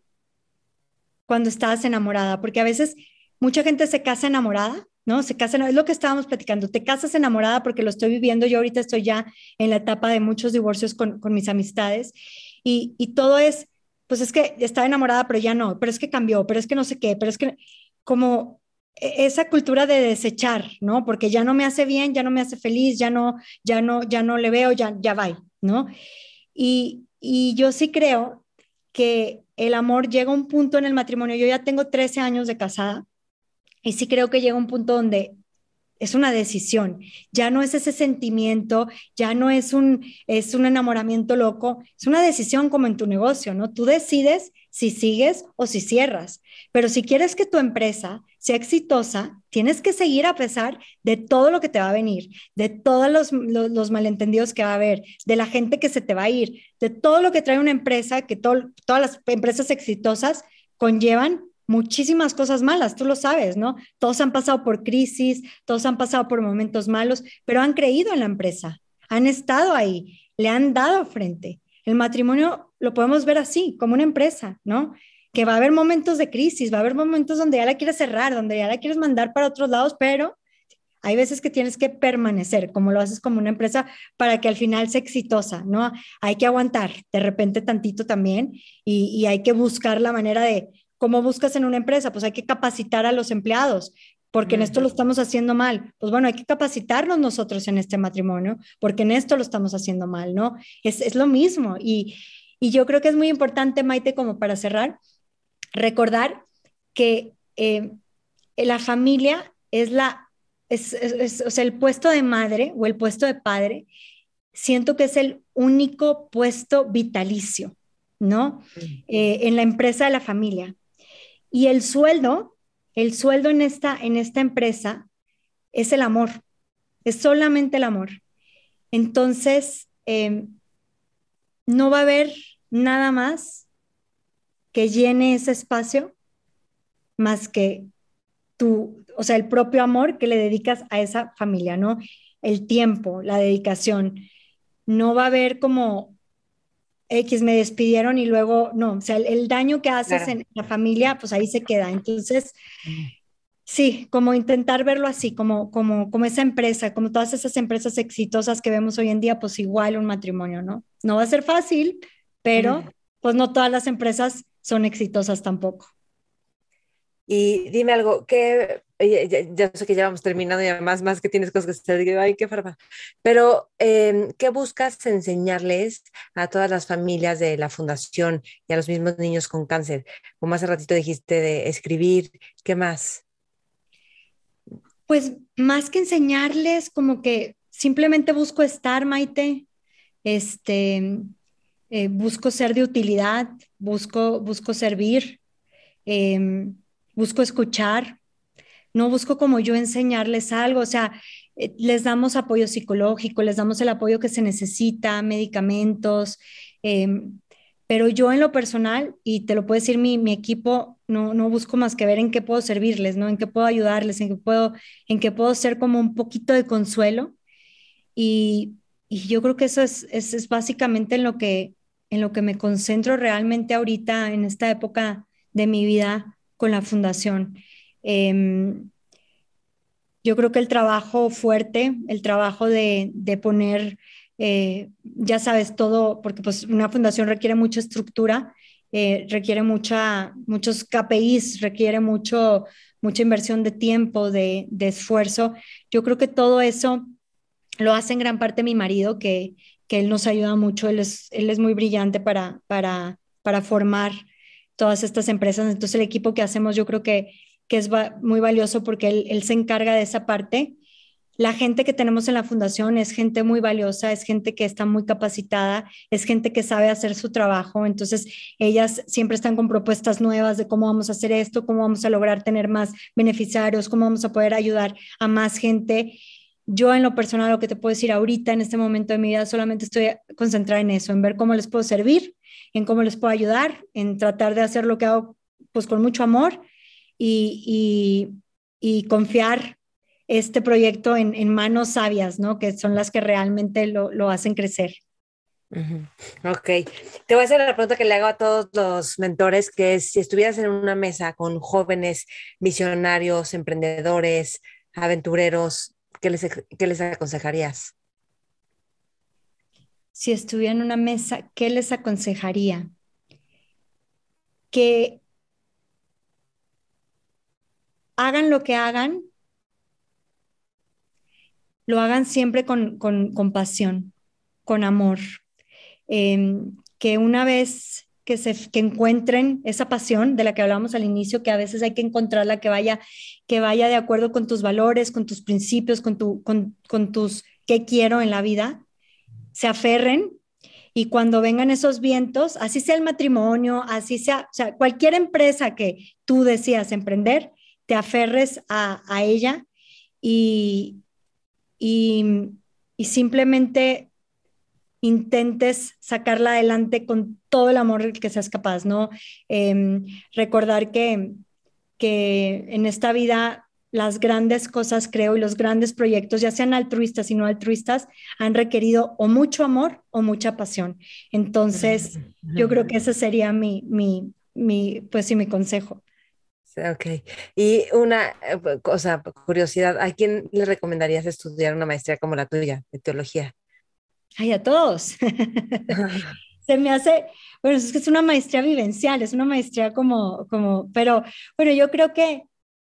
cuando estabas enamorada, porque a veces mucha gente se casa enamorada ¿no? Se casan, es lo que estábamos platicando, te casas enamorada porque lo estoy viviendo, yo ahorita estoy ya en la etapa de muchos divorcios con, mis amistades y, todo es, pues es que estaba enamorada, pero ya no, pero es que cambió, pero es que no sé qué, pero es que como e, esa cultura de desechar, ¿no? Porque ya no me hace bien, ya no me hace feliz, ya no, ya no, ya no le veo, ya, ya va, ¿no? Y, y yo sí creo que el amor llega a un punto en el matrimonio, yo ya tengo 13 años de casada, y sí creo que llega un punto donde es una decisión, ya no es ese sentimiento, ya no es un, es un enamoramiento loco, es una decisión como en tu negocio, ¿no? Tú decides si sigues o si cierras, pero si quieres que tu empresa sea exitosa, tienes que seguir a pesar de todo lo que te va a venir, de todos los, los, malentendidos que va a haber, de la gente que se te va a ir, de todo lo que trae una empresa, que todas las empresas exitosas conllevan muchísimas cosas malas, tú lo sabes, ¿no? Todos han pasado por crisis, todos han pasado por momentos malos, pero han creído en la empresa, han estado ahí, le han dado frente. El matrimonio lo podemos ver así, como una empresa, ¿no? Que va a haber momentos de crisis, va a haber momentos donde ya la quieres cerrar, donde ya la quieres mandar para otros lados, pero hay veces que tienes que permanecer, como lo haces como una empresa, para que al final sea exitosa, ¿no? Hay que aguantar de repente tantito también y, y hay que buscar la manera de, ¿Cómo buscas en una empresa? Pues hay que capacitar a los empleados porque en esto lo estamos haciendo mal. Pues bueno, hay que capacitarnos nosotros en este matrimonio, porque en esto lo estamos haciendo mal, ¿no? Es, lo mismo. Y, yo creo que es muy importante, Maite, como para cerrar, recordar que eh, la familia es la, o sea, el puesto de madre o el puesto de padre, siento que es el único puesto vitalicio, ¿no? Eh, en la empresa de la familia. Y el sueldo, el sueldo en esta, en esta empresa es el amor, es solamente el amor. Entonces, em, no va a haber nada más que llene ese espacio más que tú, o sea, el propio amor que le dedicas a esa familia, ¿no? El tiempo, la dedicación. No va a haber como X me despidieron y luego, no, o sea, el, daño que haces en la familia, pues ahí se queda. Entonces, mm. sí, como intentar verlo así, como, como, como esa empresa, como todas esas empresas exitosas que vemos hoy en día, pues igual un matrimonio, ¿no? No va a ser fácil, pero mm. pues no todas las empresas son exitosas tampoco. Y dime algo, ya, sé que ya vamos terminando y además más que tienes cosas que hacer, qué farma Pero, em, ¿qué buscas enseñarles a todas las familias de la fundación y a los mismos niños con cáncer? Como hace ratito dijiste de escribir, ¿qué más? Pues más que enseñarles, como que simplemente busco estar, Maite, este, eh, busco ser de utilidad, busco, busco servir. Em, busco escuchar, no busco como yo enseñarles algo, o sea, eh, les damos apoyo psicológico, les damos el apoyo que se necesita, medicamentos, em, pero yo en lo personal, y te lo puede decir mi, mi equipo, no, no busco más que ver en qué puedo servirles, ¿no? En qué puedo ayudarles, en qué puedo, en qué puedo ser como un poquito de consuelo. Y, yo creo que eso es, es, básicamente en lo, que, en lo que me concentro realmente ahorita, en esta época de mi vida, con la fundación. Em, yo creo que el trabajo fuerte, el trabajo de, poner, eh, ya sabes, todo, porque pues una fundación requiere mucha estructura, eh, requiere mucha, muchos KPIs, requiere mucho, mucha inversión de tiempo, de, esfuerzo. Yo creo que todo eso lo hace en gran parte mi marido, que, él nos ayuda mucho, él es, él es muy brillante para, para, para formar todas estas empresas. Entonces el equipo que hacemos yo creo que, es muy valioso porque él, él, se encarga de esa parte. La gente que tenemos en la fundación es gente muy valiosa, es gente que está muy capacitada, es gente que sabe hacer su trabajo. Entonces, ellas siempre están con propuestas nuevas de cómo vamos a hacer esto, cómo vamos a lograr tener más beneficiarios, cómo vamos a poder ayudar a más gente. Yo en lo personal, lo que te puedo decir ahorita, en este momento de mi vida, solamente estoy concentrada en eso, en ver cómo les puedo servir en cómo les puedo ayudar, en tratar de hacer lo que hago pues con mucho amor y, confiar este proyecto en, manos sabias, ¿no? Que son las que realmente lo, hacen crecer. Ok, te voy a hacer la pregunta que le hago a todos los mentores, que si estuvieras en una mesa con jóvenes visionarios, emprendedores, aventureros, ¿qué les, qué les aconsejarías? si estuviera en una mesa, ¿qué les aconsejaría? Que hagan lo que hagan, lo hagan siempre con, con, con pasión, con amor. Em, que una vez que, se, que encuentren esa pasión de la que hablábamos al inicio, que a veces hay que encontrarla que vaya, que vaya de acuerdo con tus valores, con tus principios, con, con, con tus qué quiero en la vida, se aferren y cuando vengan esos vientos, así sea el matrimonio, así sea, cualquier empresa que tú decías emprender, te aferres a, ella y, simplemente intentes sacarla adelante con todo el amor que seas capaz, ¿no? Em, recordar que, que en esta vida las grandes cosas, creo, y los grandes proyectos, ya sean altruistas y no altruistas, han requerido o mucho amor o mucha pasión. Entonces, yo creo que ese sería mi, mi, mi pues sí, mi consejo. Ok. Y una eh, cosa, curiosidad, ¿a quién le recomendarías estudiar una maestría como la tuya, de teología? Ay, a todos. Se me hace, bueno, es que es una maestría vivencial, es una maestría como, como, pero bueno, yo creo que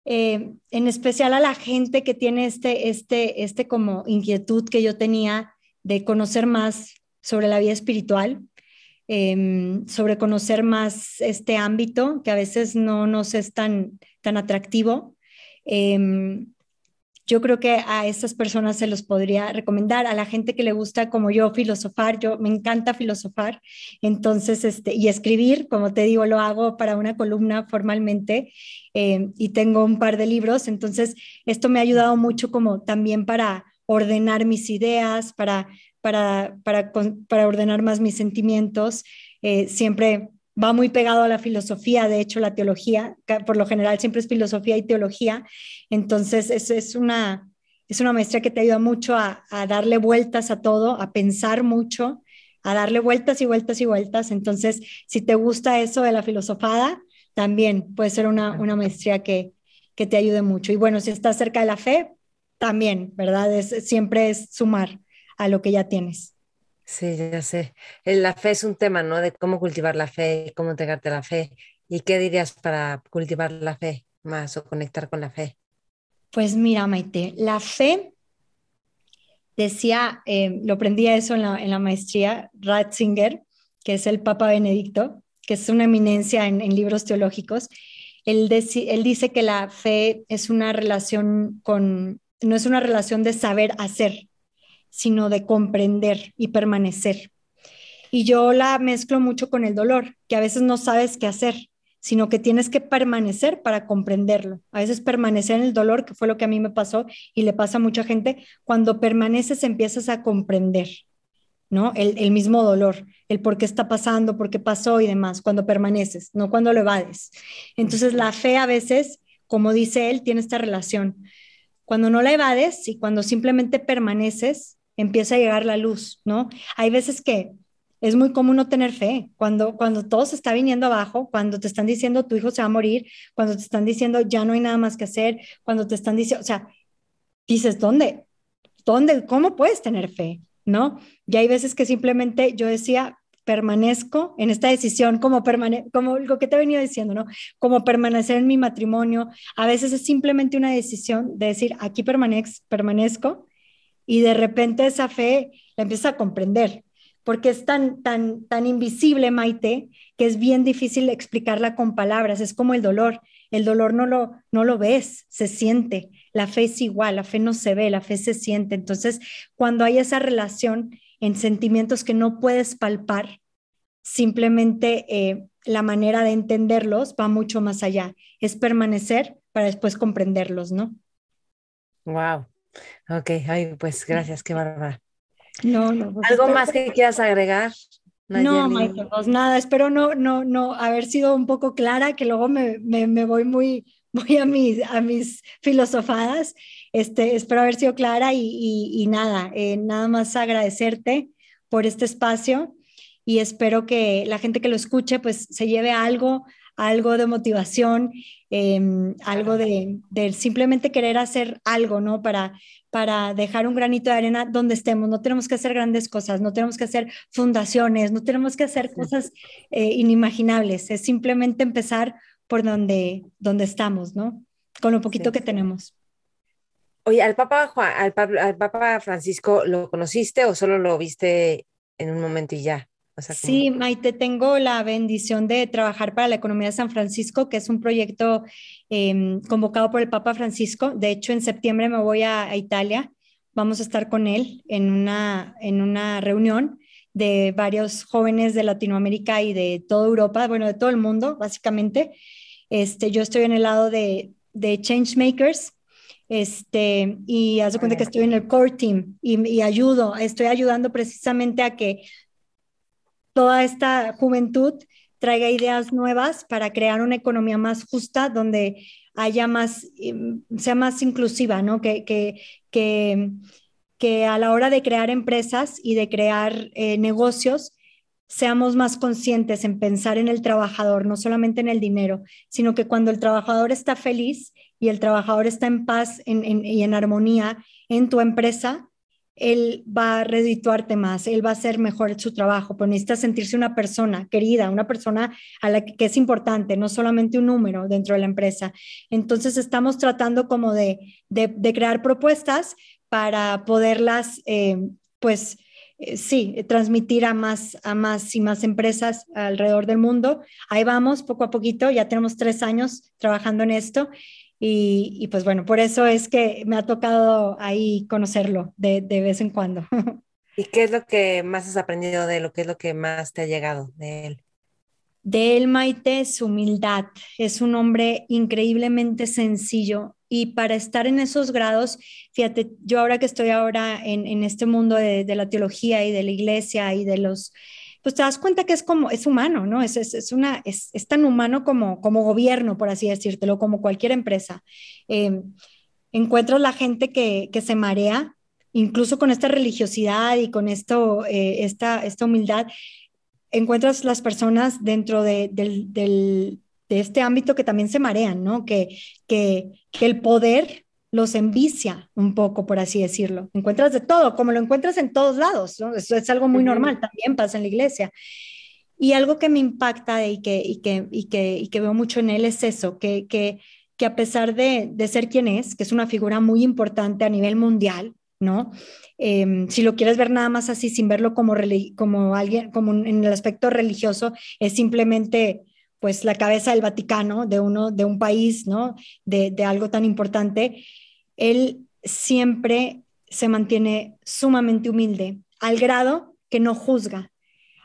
eh, en especial a la gente que tiene este, este, este como inquietud que yo tenía de conocer más sobre la vida espiritual, em, sobre conocer más este ámbito que a veces no nos es tan, tan atractivo. Em, yo creo que a estas personas se los podría recomendar, a la gente que le gusta como yo filosofar, yo me encanta filosofar, entonces, este, y escribir, como te digo, lo hago para una columna formalmente eh, y tengo un par de libros, entonces esto me ha ayudado mucho como también para ordenar mis ideas, para, para, para, para ordenar más mis sentimientos, eh, siempre va muy pegado a la filosofía, de hecho la teología, por lo general siempre es filosofía y teología, entonces es, una, es una maestría que te ayuda mucho a, darle vueltas a todo, a pensar mucho, a darle vueltas y vueltas y vueltas, entonces si te gusta eso de la filosofada, también puede ser una, una maestría que, que te ayude mucho. Y bueno, si estás cerca de la fe, también, ¿verdad? Es, siempre es sumar a lo que ya tienes. Sí, ya sé. Eh, la fe es un tema, ¿no? De cómo cultivar la fe, cómo entregarte la fe. ¿Y qué dirías para cultivar la fe más o conectar con la fe? Pues mira, Maite, la fe, decía, eh, lo aprendí eso en la, maestría, Ratzinger, que es el Papa Benedicto, que es una eminencia en, libros teológicos. Él, él dice que la fe es una relación con, no es una relación de saber hacer, sino de comprender y permanecer. Y yo la mezclo mucho con el dolor, que a veces no sabes qué hacer, sino que tienes que permanecer para comprenderlo. A veces permanecer en el dolor, que fue lo que a mí me pasó y le pasa a mucha gente, cuando permaneces empiezas a comprender, ¿no? El, el mismo dolor, el por qué está pasando, por qué pasó y demás, cuando permaneces, no cuando lo evades. Entonces la fe a veces, como dice él, tiene esta relación. Cuando no la evades y cuando simplemente permaneces, empieza a llegar la luz, ¿no? Hay veces que es muy común no tener fe. Cuando, cuando todo se está viniendo abajo, cuando te están diciendo tu hijo se va a morir, cuando te están diciendo ya no hay nada más que hacer, cuando te están diciendo, o sea, dices, ¿dónde? ¿Dónde? ¿Cómo puedes tener fe? ¿No? Y hay veces que simplemente yo decía, permanezco en esta decisión, como, permane como lo que te he venido diciendo, ¿no? Como permanecer en mi matrimonio. A veces es simplemente una decisión de decir, aquí permanez permanezco y de repente esa fe la empieza a comprender, porque es tan, tan, tan invisible, Maite, que es bien difícil explicarla con palabras, es como el dolor, el dolor no lo, no lo ves, se siente, la fe es igual, la fe no se ve, la fe se siente, entonces cuando hay esa relación en sentimientos que no puedes palpar, simplemente eh, la manera de entenderlos va mucho más allá, es permanecer para después comprenderlos, ¿no? Wow, Ok, ay, pues gracias, qué barba. No, no. Pues ¿Algo más que quieras agregar? No, No, pues nada, espero no, no, no haber sido un poco clara, que luego me, me, me voy muy, muy a mis, a mis filosofadas. Este, espero haber sido clara y, y, y nada, eh, nada más agradecerte por este espacio y espero que la gente que lo escuche pues se lleve algo, algo de motivación, em, algo de, simplemente querer hacer algo, ¿no? Para, para dejar un granito de arena donde estemos. No tenemos que hacer grandes cosas, no tenemos que hacer fundaciones, no tenemos que hacer cosas eh, inimaginables. Es simplemente empezar por donde, donde estamos, ¿no? Con lo poquito que tenemos. Oye, al Papa, Juan, al, al Papa Francisco, ¿lo conociste o solo lo viste en un momento y ya? sí, Maite, tengo la bendición de trabajar para la Economía de San Francisco, que es un proyecto em, convocado por el Papa Francisco. De hecho, en septiembre me voy a, Italia. Vamos a estar con él en una, en una reunión de varios jóvenes de Latinoamérica y de toda Europa, bueno, de todo el mundo, básicamente. Este, yo estoy en el lado de, de Changemakers, este, y haz cuenta que estoy en el core team y, y, ayudo, estoy ayudando precisamente a que toda esta juventud traiga ideas nuevas para crear una economía más justa donde haya más, eh, sea más inclusiva, ¿no? Que, que, que, a la hora de crear empresas y de crear eh, negocios seamos más conscientes en pensar en el trabajador, no solamente en el dinero, sino que cuando el trabajador está feliz y el trabajador está en paz y en armonía en tu empresa, él va a redituarte más, él va a hacer mejor su trabajo, pues necesita sentirse una persona querida, una persona a la que, es importante, no solamente un número dentro de la empresa. Entonces estamos tratando como de, crear propuestas para poderlas, eh, pues eh, sí, transmitir a más, a más y más empresas alrededor del mundo. Ahí vamos, poco a poquito, ya tenemos tres años trabajando en esto y, pues bueno, por eso es que me ha tocado ahí conocerlo de, vez en cuando. ¿Y qué es lo que más has aprendido de él o qué es lo que más te ha llegado de él? De él, Maite, su humildad. Es un hombre increíblemente sencillo y para estar en esos grados, fíjate, yo ahora que estoy ahora en, este mundo de la teología y de la iglesia y de los pues te das cuenta que es como, es humano, ¿no? Es, es, es una, es, tan humano como, como gobierno, por así decírtelo, como cualquier empresa. Eh, encuentras la gente que, que, se marea, incluso con esta religiosidad y con esto, eh, esta, esta humildad, encuentras las personas dentro de, de este ámbito que también se marean, ¿no? Que, que, que el poder los envicia un poco, por así decirlo. Encuentras de todo, como lo encuentras en todos lados, ¿no? Eso es algo muy normal, también pasa en la iglesia. Y algo que me impacta y que, y que, y que, veo mucho en él es eso, que, que, a pesar de, ser quien es, que es una figura muy importante a nivel mundial, ¿no? Em, si lo quieres ver nada más así, sin verlo como, como alguien, como en el aspecto religioso, es simplemente pues la cabeza del Vaticano, de uno, de un país, ¿no? De, de algo tan importante él siempre se mantiene sumamente humilde, al grado que no juzga.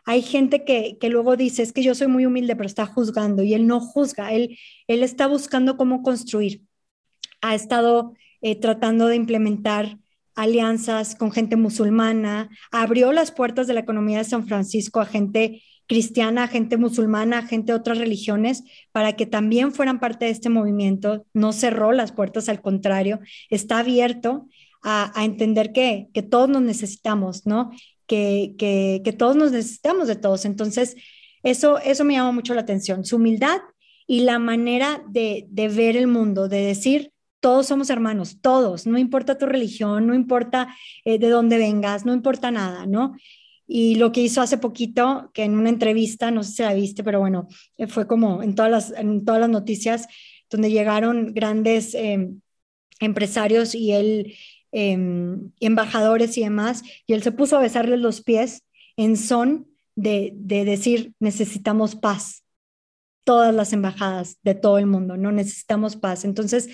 Hay gente que, luego dice, es que yo soy muy humilde, pero está juzgando y él no juzga, él, él está buscando cómo construir. Ha estado eh, tratando de implementar alianzas con gente musulmana, abrió las puertas de la economía de San Francisco a gente cristiana, gente musulmana, gente de otras religiones, para que también fueran parte de este movimiento. No cerró las puertas, al contrario, está abierto a, entender que, que todos nos necesitamos, ¿no? Que, que, todos nos necesitamos de todos. Entonces, eso, eso me llama mucho la atención, su humildad y la manera de, ver el mundo, de decir, todos somos hermanos, todos, no importa tu religión, no importa eh, de dónde vengas, no importa nada, ¿no? Y lo que hizo hace poquito, que en una entrevista, no sé si la viste, pero bueno, eh, fue como en todas las, en todas las noticias, donde llegaron grandes eh, empresarios y él, em, embajadores y demás, y él se puso a besarles los pies en son de, de decir, necesitamos paz todas las embajadas de todo el mundo, no necesitamos paz. Entonces,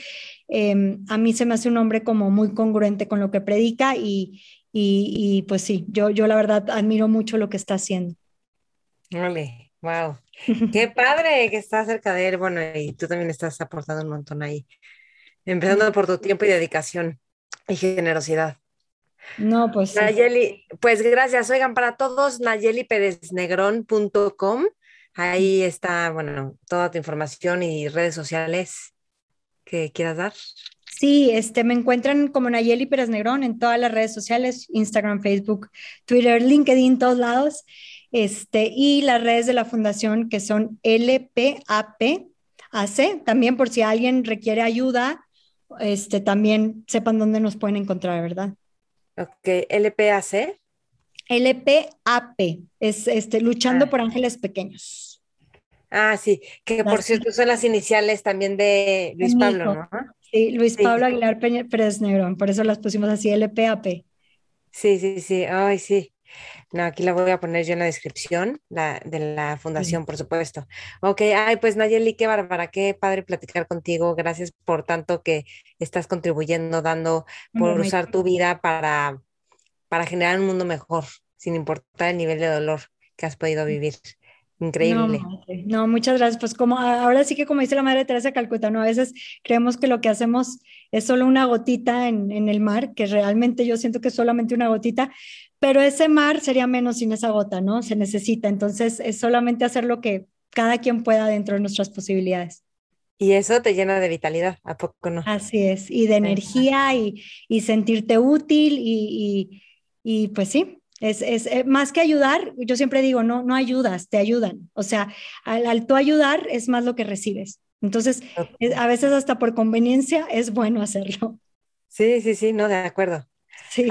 em, a mí se me hace un hombre como muy congruente con lo que predica y, y, pues sí, yo, yo la verdad admiro mucho lo que está haciendo. Vale, wow. Qué padre que está cerca de él. Bueno, y tú también estás aportando un montón ahí. Empezando por tu tiempo y dedicación y generosidad. No, pues. Sí. Nayeli, pues gracias. Oigan, para todos, nayelipedesnegrón.com. Ahí está, bueno, toda tu información y redes sociales que quieras dar. Sí, este, me encuentran como Nayeli Pérez Negrón en todas las redes sociales, Instagram, Facebook, Twitter, LinkedIn, todos lados. Este, y las redes de la fundación que son LPAPAC, también por si alguien requiere ayuda, este, también sepan dónde nos pueden encontrar, ¿verdad? Ok, LPAC. LPAP, es este, Luchando ah. por Ángeles Pequeños. Ah, sí, que por cierto son las iniciales también de Luis Pablo, ¿no? Sí, Luis Pablo Aguilar Pérez Negrón, por eso las pusimos así LPAP. Sí, sí, sí, ay, sí. No, aquí la voy a poner yo en la descripción de la fundación, por supuesto. Ok, ay, pues Nayeli, qué bárbara, qué padre platicar contigo. Gracias por tanto que estás contribuyendo, dando, por usar tu vida para, para generar un mundo mejor, sin importar el nivel de dolor que has podido vivir. Increíble. No, muchas gracias. Pues como ahora sí que como dice la Madre Teresa Calcuta, ¿no? a veces creemos que lo que hacemos es solo una gotita en, en, el mar, que realmente yo siento que es solamente una gotita, pero ese mar sería menos sin esa gota, ¿no? Se necesita. Entonces es solamente hacer lo que cada quien pueda dentro de nuestras posibilidades. Y eso te llena de vitalidad, ¿a poco no? Así es, y de energía y, y sentirte útil y, y, y pues sí, es, es eh, más que ayudar, yo siempre digo, no, no ayudas, te ayudan. O sea, al, tú ayudar es más lo que recibes. Entonces, a veces hasta por conveniencia es bueno hacerlo. Sí, sí, sí, no, de acuerdo.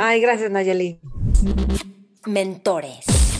Ay, gracias, Nayeli. Mentores.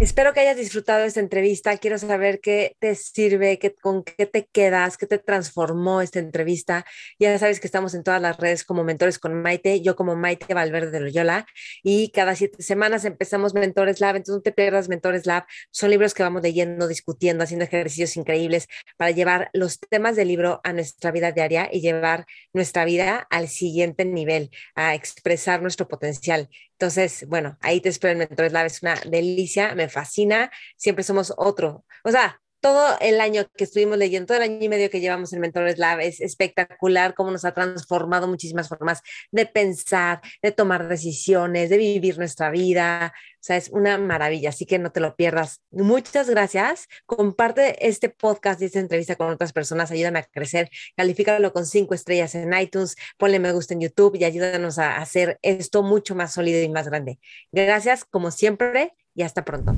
Espero que hayas disfrutado esta entrevista. Quiero saber qué te sirve, qué, con qué te quedas, qué te transformó esta entrevista. Ya sabes que estamos en todas las redes como mentores con Maite, yo como Maite Valverde de Loyola. Y cada siete semanas empezamos Mentores Lab. Entonces no te pierdas Mentores Lab. Son libros que vamos leyendo, discutiendo, haciendo ejercicios increíbles para llevar los temas del libro a nuestra vida diaria y llevar nuestra vida al siguiente nivel, a expresar nuestro potencial. Entonces, bueno, ahí te espero en Mentores Lab, es una delicia, me fascina, siempre somos otro. O sea, todo el año que estuvimos leyendo, todo el año y medio que llevamos en Mentores Lab, es espectacular cómo nos ha transformado muchísimas formas de pensar, de tomar decisiones, de vivir nuestra vida. O sea, es una maravilla, así que no te lo pierdas. Muchas gracias. Comparte este podcast y esta entrevista con otras personas. Ayúdame a crecer. Califícalo con cinco estrellas en iTunes. Ponle me gusta en YouTube y ayúdanos a hacer esto mucho más sólido y más grande. Gracias, como siempre, y hasta pronto.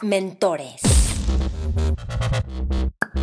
Mentores. Thank you.